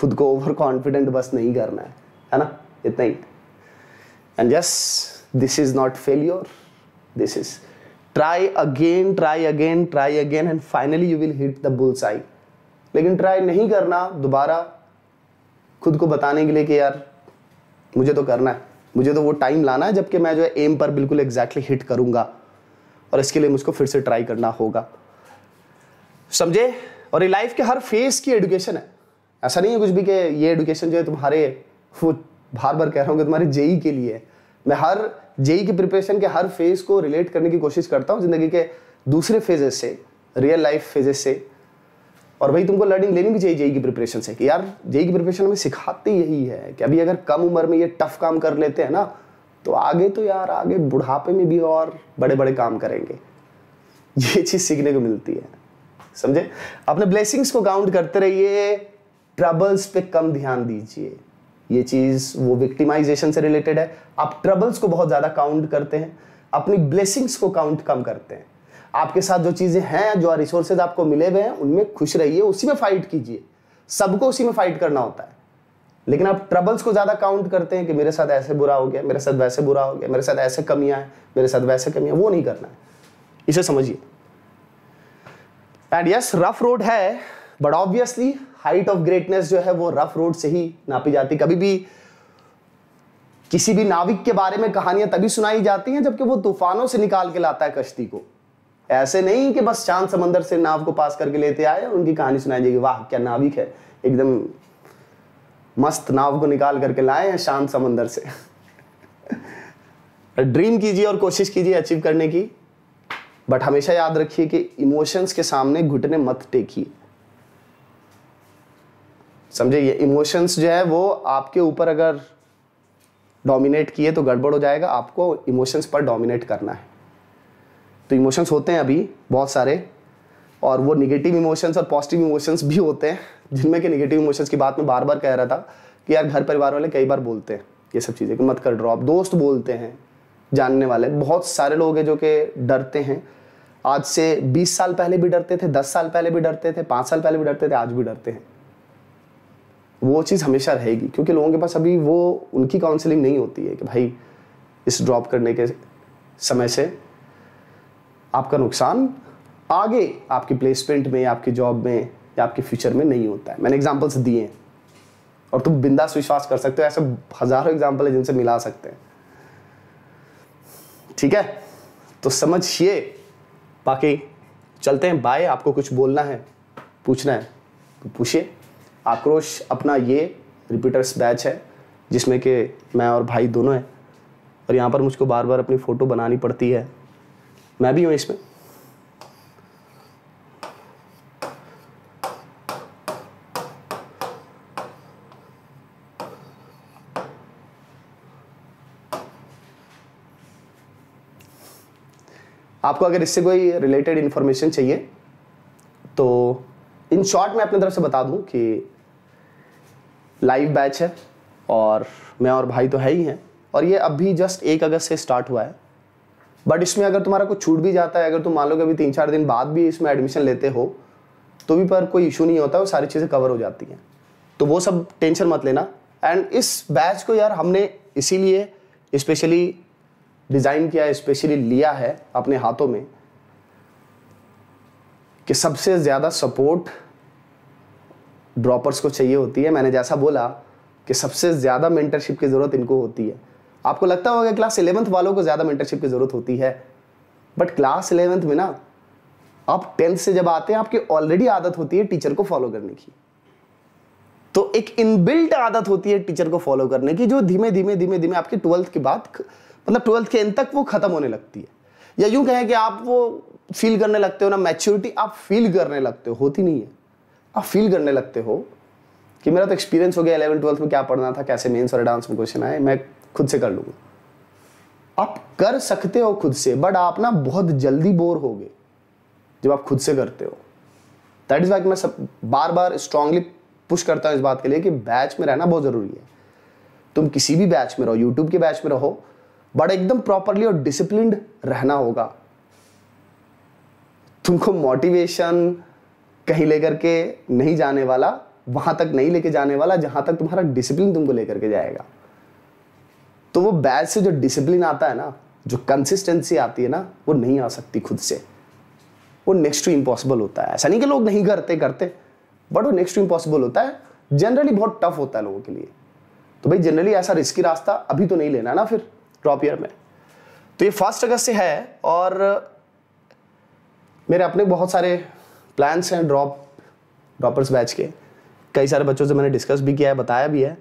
खुद को ओवर कॉन्फिडेंट बस नहीं करना है है ना इतना ही and yes this is not failure this is try again try again try again and finally you will hit the bull's eye लेकिन ट्राई नहीं करना दोबारा खुद को बताने के लिए कि यार मुझे तो करना है मुझे तो वो टाइम लाना है जबकि मैं जो है एम पर बिल्कुल एग्जैक्टली हिट करूंगा और इसके लिए मुझको फिर से ट्राई करना होगा समझे और ये लाइफ के हर फेज की एडुकेशन है ऐसा नहीं है कुछ भी कि ये एडुकेशन जो है तुम्हारे वो बार बार कह रहा हूँ कि तुम्हारे जेई के लिए मैं हर जेई की प्रिपरेशन के हर फेज को रिलेट करने की कोशिश करता हूँ ज़िंदगी के दूसरे फेजेस से रियल लाइफ फेजेस से और भाई तुमको लर्निंग लेनी भी चाहिए जेई की प्रिपरेशन से कि यार जेई की प्रिपरेशन हमें सिखाते यही है कि अभी अगर कम उम्र में ये टफ काम कर लेते हैं ना तो आगे तो यार आगे बुढ़ापे में भी और बड़े बड़े काम करेंगे ये चीज़ सीखने को मिलती है समझे अपने ब्लेसिंग्स को काउंट करते रहिए ट्रबल्स पे कम ध्यान दीजिए ये चीज़ वो विक्टिमाइजेशन से रिलेटेड है आप ट्रबल्स को बहुत ज़्यादा काउंट करते हैं अपनी ब्लेसिंग्स को काउंट कम करते हैं आपके साथ जो चीज़ें हैं जो रिसोर्सेज आपको मिले हुए हैं उनमें खुश रहिए उसी में फाइट कीजिए सबको उसी में फाइट करना होता है लेकिन आप ट्रबल्स को ज़्यादा काउंट करते हैं कि मेरे साथ ऐसे बुरा हो गया मेरे साथ वैसे बुरा हो गया मेरे साथ ऐसे कमियां हैं मेरे साथ वैसे कमियां वो नहीं करना है इसे समझिए एंड यस रफ रोड है but obviously height of greatness जो है वो रफ रोड से ही नापी जाती कभी भी किसी भी नाविक के बारे में कहानियां तभी सुनाई जाती हैं जबकि वो तूफानों से निकाल के लाता है कश्ती को ऐसे नहीं कि बस चांद समंदर से नाव को पास करके लेते आए उनकी कहानी सुनाई जाएगी वाह क्या नाविक है एकदम मस्त नाव को निकाल करके लाए हैं शांत समंदर से ड्रीम कीजिए और कोशिश कीजिए अचीव करने की बट हमेशा याद रखिए कि इमोशंस के सामने घुटने मत टेकिए समझे ये इमोशंस जो है वो आपके ऊपर अगर डोमिनेट किए तो गड़बड़ हो जाएगा आपको इमोशंस पर डोमिनेट करना है तो इमोशंस होते हैं अभी बहुत सारे और वो निगेटिव इमोशंस और पॉजिटिव इमोशंस भी होते हैं जिनमें कि निगेटिव इमोशंस की बात मैं बार बार कह रहा था कि यार घर परिवार वाले कई बार बोलते हैं ये सब चीज़ें कि मत कर ड्रॉप दोस्त बोलते हैं जानने वाले बहुत सारे लोग हैं जो कि डरते हैं आज से 20 साल पहले भी डरते थे 10 साल पहले भी डरते थे 5 साल पहले भी डरते थे आज भी डरते हैं वो चीज़ हमेशा रहेगी क्योंकि लोगों के पास अभी वो उनकी काउंसलिंग नहीं होती है कि भाई इस ड्रॉप करने के समय से आपका नुकसान आगे आपकी प्लेसमेंट में आपकी जॉब में या आपके फ्यूचर में नहीं होता है मैंने एग्जाम्पल्स दिए हैं और तुम बिंदास विश्वास कर सकते हो ऐसे हजारों एग्जाम्पल है जिनसे मिला सकते हैं ठीक है तो समझिए बाकी चलते हैं बाय आपको कुछ बोलना है पूछना है तो पूछिए आक्रोश अपना ये रिपीटर्स बैच है जिसमें कि मैं और भाई दोनों हैं और यहाँ पर मुझको बार बार अपनी फ़ोटो बनानी पड़ती है मैं भी हूं इसमें आपको अगर इससे कोई रिलेटेड इन्फॉर्मेशन चाहिए तो इन शॉर्ट मैं अपनी तरफ से बता दूं कि लाइव बैच है और मैं और भाई तो है ही हैं और ये अभी जस्ट एक अगस्त से स्टार्ट हुआ है बट इसमें अगर तुम्हारा कुछ छूट भी जाता है अगर तुम मान लो कि अभी तीन चार दिन बाद भी इसमें एडमिशन लेते हो तो भी पर कोई इशू नहीं होता वो सारी चीज़ें कवर हो जाती हैं तो वो सब टेंशन मत लेना एंड इस बैच को यार हमने इसीलिए स्पेशली डिज़ाइन किया है स्पेशली लिया है अपने हाथों में कि सबसे ज़्यादा सपोर्ट ड्रॉपर्स को चाहिए होती है मैंने जैसा बोला कि सबसे ज़्यादा मेंटरशिप की ज़रूरत इनको होती है आपको लगता होगा क्लास इलेवंथ वालों को ज़्यादा मेंटरशिप की ज़रूरत होती है बट क्लास इलेवंथ में ना आप टेंथ से जब आते हैं आपकी ऑलरेडी आदत होती है टीचर को फॉलो करने की तो एक इनबिल्ट आदत होती है टीचर को फॉलो करने की जो धीमे धीमे धीमे धीमे आपकी ट्वेल्थ के बाद मतलब ट्वेल्थ के एंड तक वो खत्म होने लगती है या यूं कहें कि आप वो फील करने लगते हो ना मैच्योरिटी आप फील करने लगते हो होती नहीं है आप फील करने लगते हो कि मेरा तो एक्सपीरियंस हो गया इलेवन ट्वेल्थ में क्या पढ़ना था कैसे मेंस और डांस में क्वेश्चन आए मैं खुद से कर लूंगा आप कर सकते हो खुद से बट आप ना बहुत जल्दी बोर हो गए जब आप खुद से करते हो दैट इज वाई मैं सब बार बार स्ट्रांगली पुश करता हूँ इस बात के लिए कि बैच में रहना बहुत ज़रूरी है तुम किसी भी बैच में रहो यूट्यूब के बैच में रहो बट एकदम प्रॉपरली और डिसिप्लिन रहना होगा तुमको मोटिवेशन कहीं लेकर के नहीं जाने वाला वहां तक नहीं लेके जाने वाला जहां तक तुम्हारा डिसिप्लिन तुमको लेकर के जाएगा तो वो बैच से जो डिसिप्लिन आता है ना जो कंसिस्टेंसी आती है ना वो नहीं आ सकती खुद से वो नेक्स्ट टू इम्पॉसिबल होता है ऐसा नहीं कि लोग नहीं करते करते बट वो नेक्स्ट टू इम्पॉसिबल होता है जनरली बहुत टफ होता है लोगों के लिए तो भाई जनरली ऐसा रिस्की रास्ता अभी तो नहीं लेना ना फिर ड्रॉप ईयर में तो ये फर्स्ट अगस्त से है और मेरे अपने बहुत सारे प्लान्स हैं ड्रॉप ड्रॉपर्स बैच के कई सारे बच्चों से मैंने डिस्कस भी किया है बताया भी है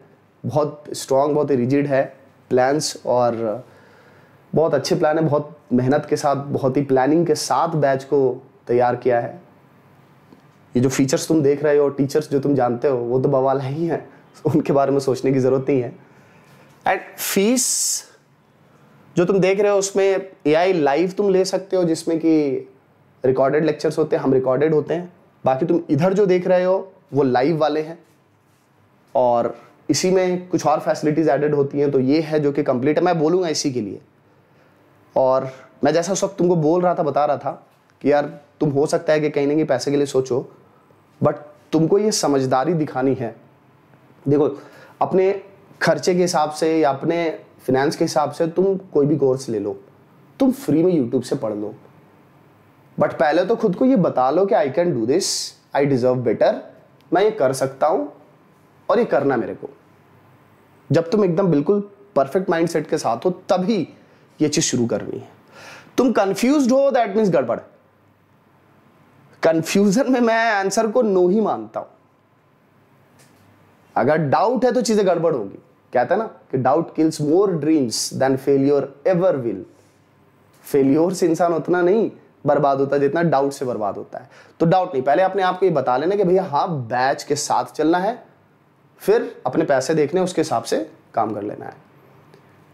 बहुत स्ट्रांग बहुत रिजिड है प्लान्स और uh, बहुत अच्छे प्लान है बहुत मेहनत के साथ बहुत ही प्लानिंग के साथ बैच को तैयार किया है ये जो फीचर्स तुम देख रहे हो और टीचर्स जो तुम जानते हो वो तो बवाल है ही हैं उनके बारे में सोचने की ज़रूरत नहीं है एंड फीस जो तुम देख रहे हो उसमें ए लाइव तुम ले सकते हो जिसमें कि रिकॉर्डेड लेक्चर्स होते हैं हम रिकॉर्डेड होते हैं बाकी तुम इधर जो देख रहे हो वो लाइव वाले हैं और इसी में कुछ और फैसिलिटीज़ एडेड होती हैं तो ये है जो कि कंप्लीट है मैं बोलूँगा इसी के लिए और मैं जैसा उस वक्त तुमको बोल रहा था बता रहा था कि यार तुम हो सकता है कि कहीं ना कहीं पैसे के लिए सोचो बट तुमको ये समझदारी दिखानी है देखो अपने खर्चे के हिसाब से या अपने फिनेंस के हिसाब से तुम कोई भी कोर्स ले लो तुम फ्री में यूट्यूब से पढ़ लो बट पहले तो खुद को ये बता लो कि I can do this I deserve better मैं ये कर सकता हूँ और ये करना मेरे को जब तुम एकदम बिल्कुल परफेक्ट माइंडसेट के साथ हो तभी ये चीज शुरू करनी है तुम कंफ्यूज हो दैट मीन्स गड़बड़ कंफ्यूजन में मैं आंसर को नो ही मानता हूं अगर डाउट है तो चीजें गड़बड़ होगी कहता है ना कि doubt kills more dreams than failure ever will failure से इंसान उतना नहीं बर्बाद होता जितना डाउट से बर्बाद होता है तो डाउट नहीं पहले अपने आप को ये बता लेना कि भैया हाँ बैच के साथ चलना है फिर अपने पैसे देखने उसके हिसाब से काम कर लेना है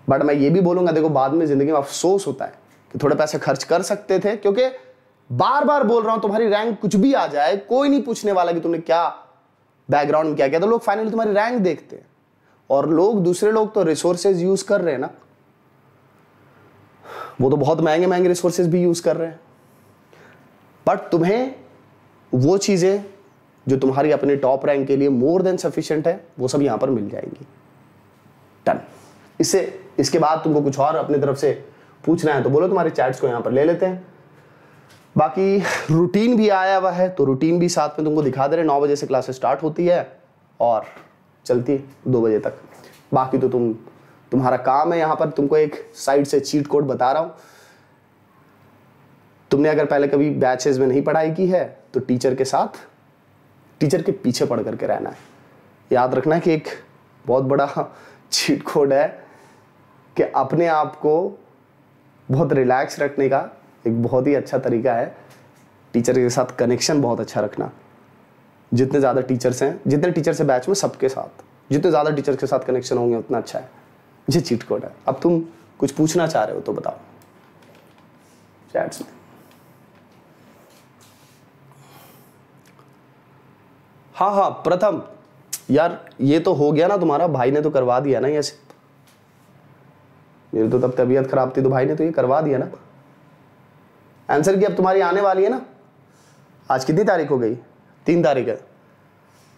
बट मैं ये भी बोलूंगा देखो बाद में ज़िंदगी में अफसोस होता है कि थोड़े पैसे खर्च कर सकते थे क्योंकि बार बार बोल रहा हूं तुम्हारी रैंक कुछ भी आ जाए कोई नहीं पूछने वाला कि तुमने क्या बैकग्राउंड में क्या किया तो लोग फाइनली तुम्हारी रैंक देखते हैं और लोग दूसरे लोग तो रिसोर्सेज यूज़ कर रहे हैं ना वो तो बहुत महंगे महंगे रिसोर्सेज भी यूज़ कर रहे हैं बट तुम्हें वो चीज़ें जो तुम्हारी अपने टॉप रैंक के लिए मोर देन सफिशियंट है वो सब यहां पर मिल जाएंगी डन इससे इसके बाद तुमको कुछ और अपनी तरफ से पूछना है तो बोलो तुम्हारे चैट्स को यहां पर ले लेते हैं बाकी रूटीन भी आया हुआ है तो रूटीन भी साथ में तुमको दिखा दे रहे नौ बजे से क्लासेस स्टार्ट होती है और चलती है दो बजे तक बाकी तो तुम तुम्हारा काम है यहां पर तुमको एक साइड से चीट कोड बता रहा हूं तुमने अगर पहले कभी बैचेस में नहीं पढ़ाई की है तो टीचर के साथ टीचर के पीछे पढ़ करके रहना है याद रखना कि एक बहुत बड़ा चीट कोड है कि अपने आप को बहुत रिलैक्स रखने का एक बहुत ही अच्छा तरीका है टीचर के साथ कनेक्शन बहुत अच्छा रखना जितने ज़्यादा टीचर्स हैं जितने टीचर्स हैं बैच में सबके साथ जितने ज़्यादा टीचर के साथ कनेक्शन होंगे उतना अच्छा है ये चीट कोड है अब तुम कुछ पूछना चाह रहे हो तो बताओ चैट्स में हाँ हाँ प्रथम यार ये तो हो गया ना तुम्हारा भाई ने तो करवा दिया ना ये मेरी तो तब तबीयत खराब थी तो भाई ने तो ये करवा दिया ना आंसर की अब तुम्हारी आने वाली है ना आज कितनी तारीख हो गई तीन तारीख है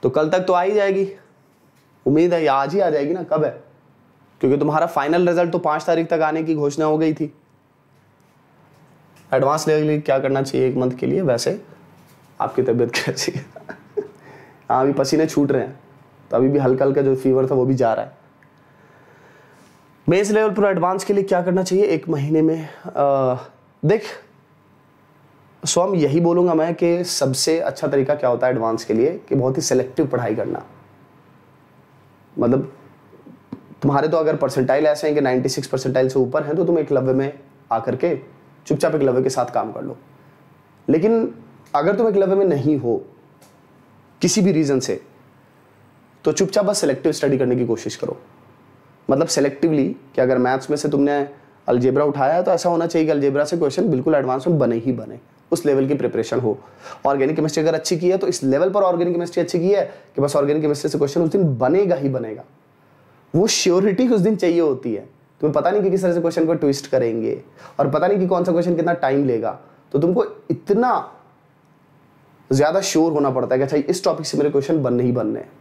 तो कल तक तो आ ही जाएगी उम्मीद है आज ही आ जाएगी ना कब है क्योंकि तुम्हारा फाइनल रिजल्ट तो पाँच तारीख तक आने की घोषणा हो गई थी एडवांस लेवल क्या करना चाहिए एक मंथ के लिए वैसे आपकी तबीयत कैसी है हाँ अभी पसीने छूट रहे हैं तो अभी भी हल्का हल्का जो फीवर था वो भी जा रहा है बेस लेवल पर एडवांस के लिए क्या करना चाहिए एक महीने में आ, देख स्वाम यही बोलूंगा मैं कि सबसे अच्छा तरीका क्या होता है एडवांस के लिए कि बहुत ही सेलेक्टिव पढ़ाई करना मतलब तुम्हारे तो अगर परसेंटाइल ऐसे हैं कि 96 परसेंटाइल से ऊपर हैं तो तुम एक लव्य में आकर के चुपचाप एक लव्य के साथ काम कर लो लेकिन अगर तुम एक लव्य में नहीं हो किसी भी रीज़न से तो चुपचाप बस सेलेक्टिव स्टडी करने की कोशिश करो मतलब सेलेक्टिवली कि अगर मैथ्स में से तुमने अलजेब्रा उठाया है तो ऐसा होना चाहिए कि अलजेब्रा से क्वेश्चन बिल्कुल एडवांस में बने ही बने उस लेवल की प्रिपरेशन हो ऑर्गेनिक केमिस्ट्री अगर अच्छी की है तो इस लेवल पर ऑर्गेनिक केमिस्ट्री अच्छी की है कि बस ऑर्गेनिक केमिस्ट्री से क्वेश्चन उस दिन बनेगा ही बनेगा वो श्योरिटी उस दिन चाहिए होती है तुम्हें पता नहीं कि किस तरह से क्वेश्चन को ट्विस्ट करेंगे और पता नहीं कि कौन सा क्वेश्चन कितना टाइम लेगा तो तुमको इतना ज़्यादा श्योर होना पड़ता है कि अच्छा इस टॉपिक से मेरे क्वेश्चन बन नहीं बनने हैं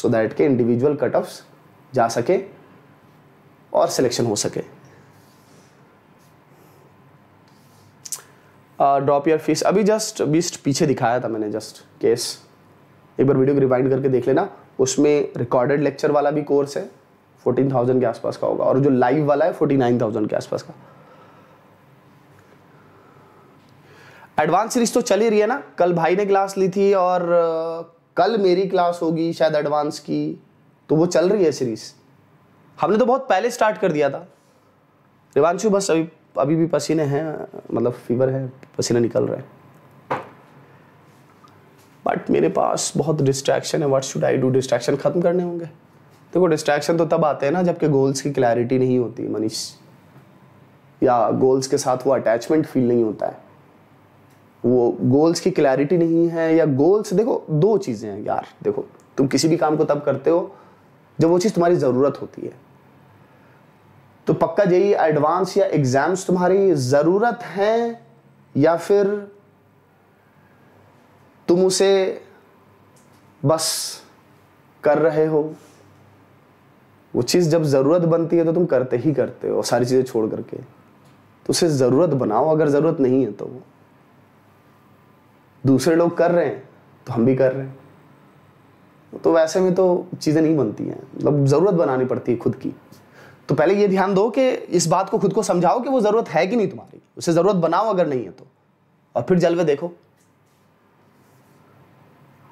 सो दैट के इंडिविजुअल कट ऑफ जा सके और सिलेक्शन हो सके ड्रॉप योर फीस अभी जस्ट बीस्ट पीछे दिखाया था मैंने जस्ट केस एक बार वीडियो को रिवाइंड करके देख लेना उसमें रिकॉर्डेड लेक्चर वाला भी कोर्स है फोर्टीन थाउजेंड के आसपास का होगा और जो लाइव वाला है फोर्टी नाइन थाउजेंड के आसपास का एडवांस सीरीज तो चल ही रही है ना कल भाई ने क्लास ली थी और कल मेरी क्लास होगी शायद एडवांस की तो वो चल रही है सीरीज हमने तो बहुत पहले स्टार्ट कर दिया था रिवांशु बस अभी अभी भी पसीने हैं मतलब फीवर है पसीना निकल रहे हैं बट मेरे पास बहुत डिस्ट्रैक्शन है what should I do distraction ख़त्म करने होंगे देखो तो डिस्ट्रैक्शन तो तब आते हैं ना जबकि गोल्स की क्लैरिटी नहीं होती मनीष या गोल्स के साथ वो अटैचमेंट फील नहीं होता है वो गोल्स की क्लैरिटी नहीं है या गोल्स देखो दो चीज़ें हैं यार देखो तुम किसी भी काम को तब करते हो जब वो चीज़ तुम्हारी ज़रूरत होती है तो पक्का जी एडवांस या एग्ज़ाम्स तुम्हारी ज़रूरत हैं या फिर तुम उसे बस कर रहे हो वो चीज़ जब ज़रूरत बनती है तो तुम करते ही करते हो सारी चीज़ें छोड़ करके तो उसे ज़रूरत बनाओ अगर ज़रूरत नहीं है तो दूसरे लोग कर रहे हैं तो हम भी कर रहे हैं तो वैसे में तो चीज़ें नहीं बनती हैं मतलब ज़रूरत बनानी पड़ती है खुद की तो पहले ये ध्यान दो कि इस बात को खुद को समझाओ कि वो ज़रूरत है कि नहीं तुम्हारी उसे ज़रूरत बनाओ अगर नहीं है तो और फिर जलवे देखो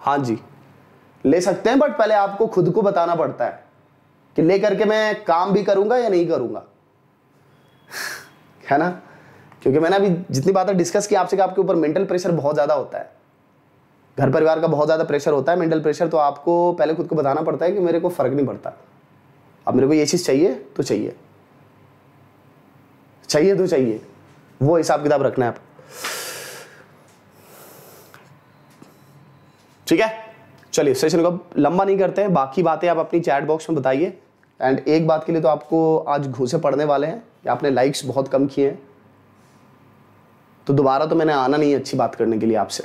हाँ जी ले सकते हैं बट पहले आपको खुद को बताना पड़ता है कि ले करके मैं काम भी करूंगा या नहीं करूंगा है ना क्योंकि मैंने अभी जितनी बातें डिस्कस की आपसे कि आपके ऊपर मेंटल प्रेशर बहुत ज़्यादा होता है घर परिवार का बहुत ज़्यादा प्रेशर होता है मेंटल प्रेशर तो आपको पहले खुद को बताना पड़ता है कि मेरे को फ़र्क नहीं पड़ता अब मेरे को ये चीज़ चाहिए तो चाहिए चाहिए तो चाहिए वो हिसाब किताब रखना है आप ठीक है चलिए सेशन को लंबा नहीं करते हैं बाकी बातें आप अपनी चैट बॉक्स में बताइए एंड एक बात के लिए तो आपको आज घूसे पड़ने वाले हैं आपने लाइक्स बहुत कम किए हैं तो दोबारा तो मैंने आना नहीं है अच्छी बात करने के लिए आपसे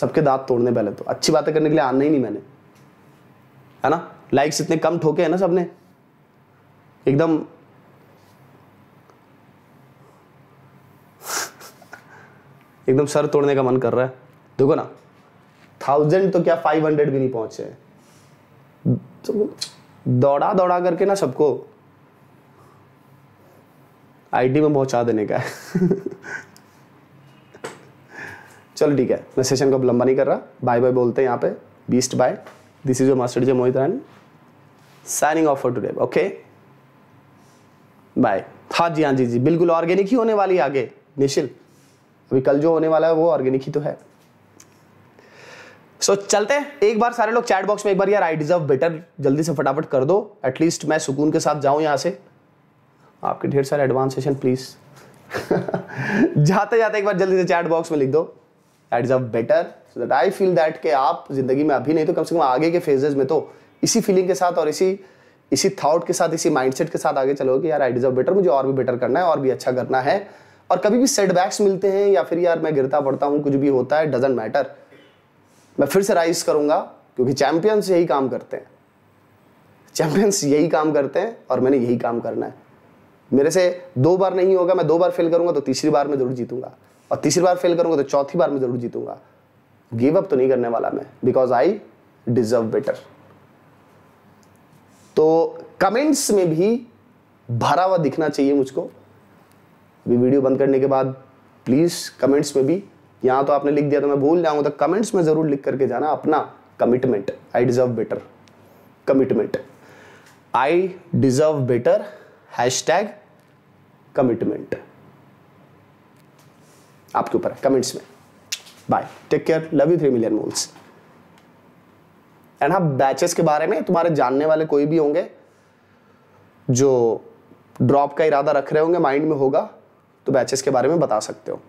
सबके दांत तोड़ने पहले तो अच्छी बातें करने के लिए आना ही नहीं मैंने है ना लाइक्स इतने कम ठोके हैं ना सबने एकदम एकदम सर तोड़ने का मन कर रहा है देखो ना थाउजेंड तो क्या फाइव हंड्रेड भी नहीं पहुंचे तो दौड़ा दौड़ा करके ना सबको आईडी में पहुंचा देने का है चलो ठीक है मैं सेशन को अब लंबा नहीं कर रहा बाय बाय बोलते हैं यहाँ पे beast bye this is your master ji Mohit Rani signing off for today okay bye हाँ जी हाँ जी जी बिल्कुल ऑर्गेनिक ही होने वाली आगे निशिल अभी कल जो होने वाला है वो ऑर्गेनिक ही तो है सो so, चलते हैं एक बार सारे लोग चैट बॉक्स में एक बार यार आई डिजर्व बेटर जल्दी से फटाफट कर दो एटलीस्ट मैं सुकून के साथ जाऊं यहां से आपके ढेर सारे एडवांस सेशन प्लीज़ जाते जाते एक बार जल्दी से चैट बॉक्स में लिख दो that is a better so that I feel that कि आप ज़िंदगी में अभी नहीं तो कम से कम आगे के फेजेज में तो इसी फीलिंग के साथ और इसी इसी थॉट के साथ इसी माइंडसेट के साथ आगे चलो कि यार आई डिज़र्व बेटर मुझे और भी बेटर करना है और भी अच्छा करना है और कभी भी सेटबैक्स मिलते हैं या फिर यार मैं गिरता पड़ता हूँ कुछ भी होता है डजेंट मैटर मैं फिर से राइज करूँगा क्योंकि चैम्पियंस यही काम करते हैं चैम्पियंस यही काम करते हैं और मैंने यही काम करना है मेरे से दो बार नहीं होगा मैं दो बार फेल करूंगा तो तीसरी बार में जरूर जीतूंगा और तीसरी बार फेल करूंगा तो चौथी बार में जरूर जीतूंगा गिव अप तो नहीं करने वाला मैं बिकॉज आई डिजर्व बेटर तो कमेंट्स में भी भरा हुआ दिखना चाहिए मुझको अभी वीडियो बंद करने के बाद प्लीज कमेंट्स में भी यहां तो आपने लिख दिया तो मैं भूल जाऊंगा तो कमेंट्स में जरूर लिख करके जाना अपना commitment I deserve better commitment I deserve better hash tag commitment आपके ऊपर है कमेंट्स में bye take care love you three million मूल्स एंड हाँ बैचेस के बारे में तुम्हारे जानने वाले कोई भी होंगे जो ड्रॉप का इरादा रख रहे होंगे माइंड में होगा तो बैचेस के बारे में बता सकते हो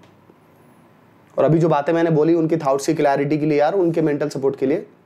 और अभी जो बातें मैंने बोली उनकी थाउट्स की क्लैरिटी के लिए यार उनके मेंटल सपोर्ट के लिए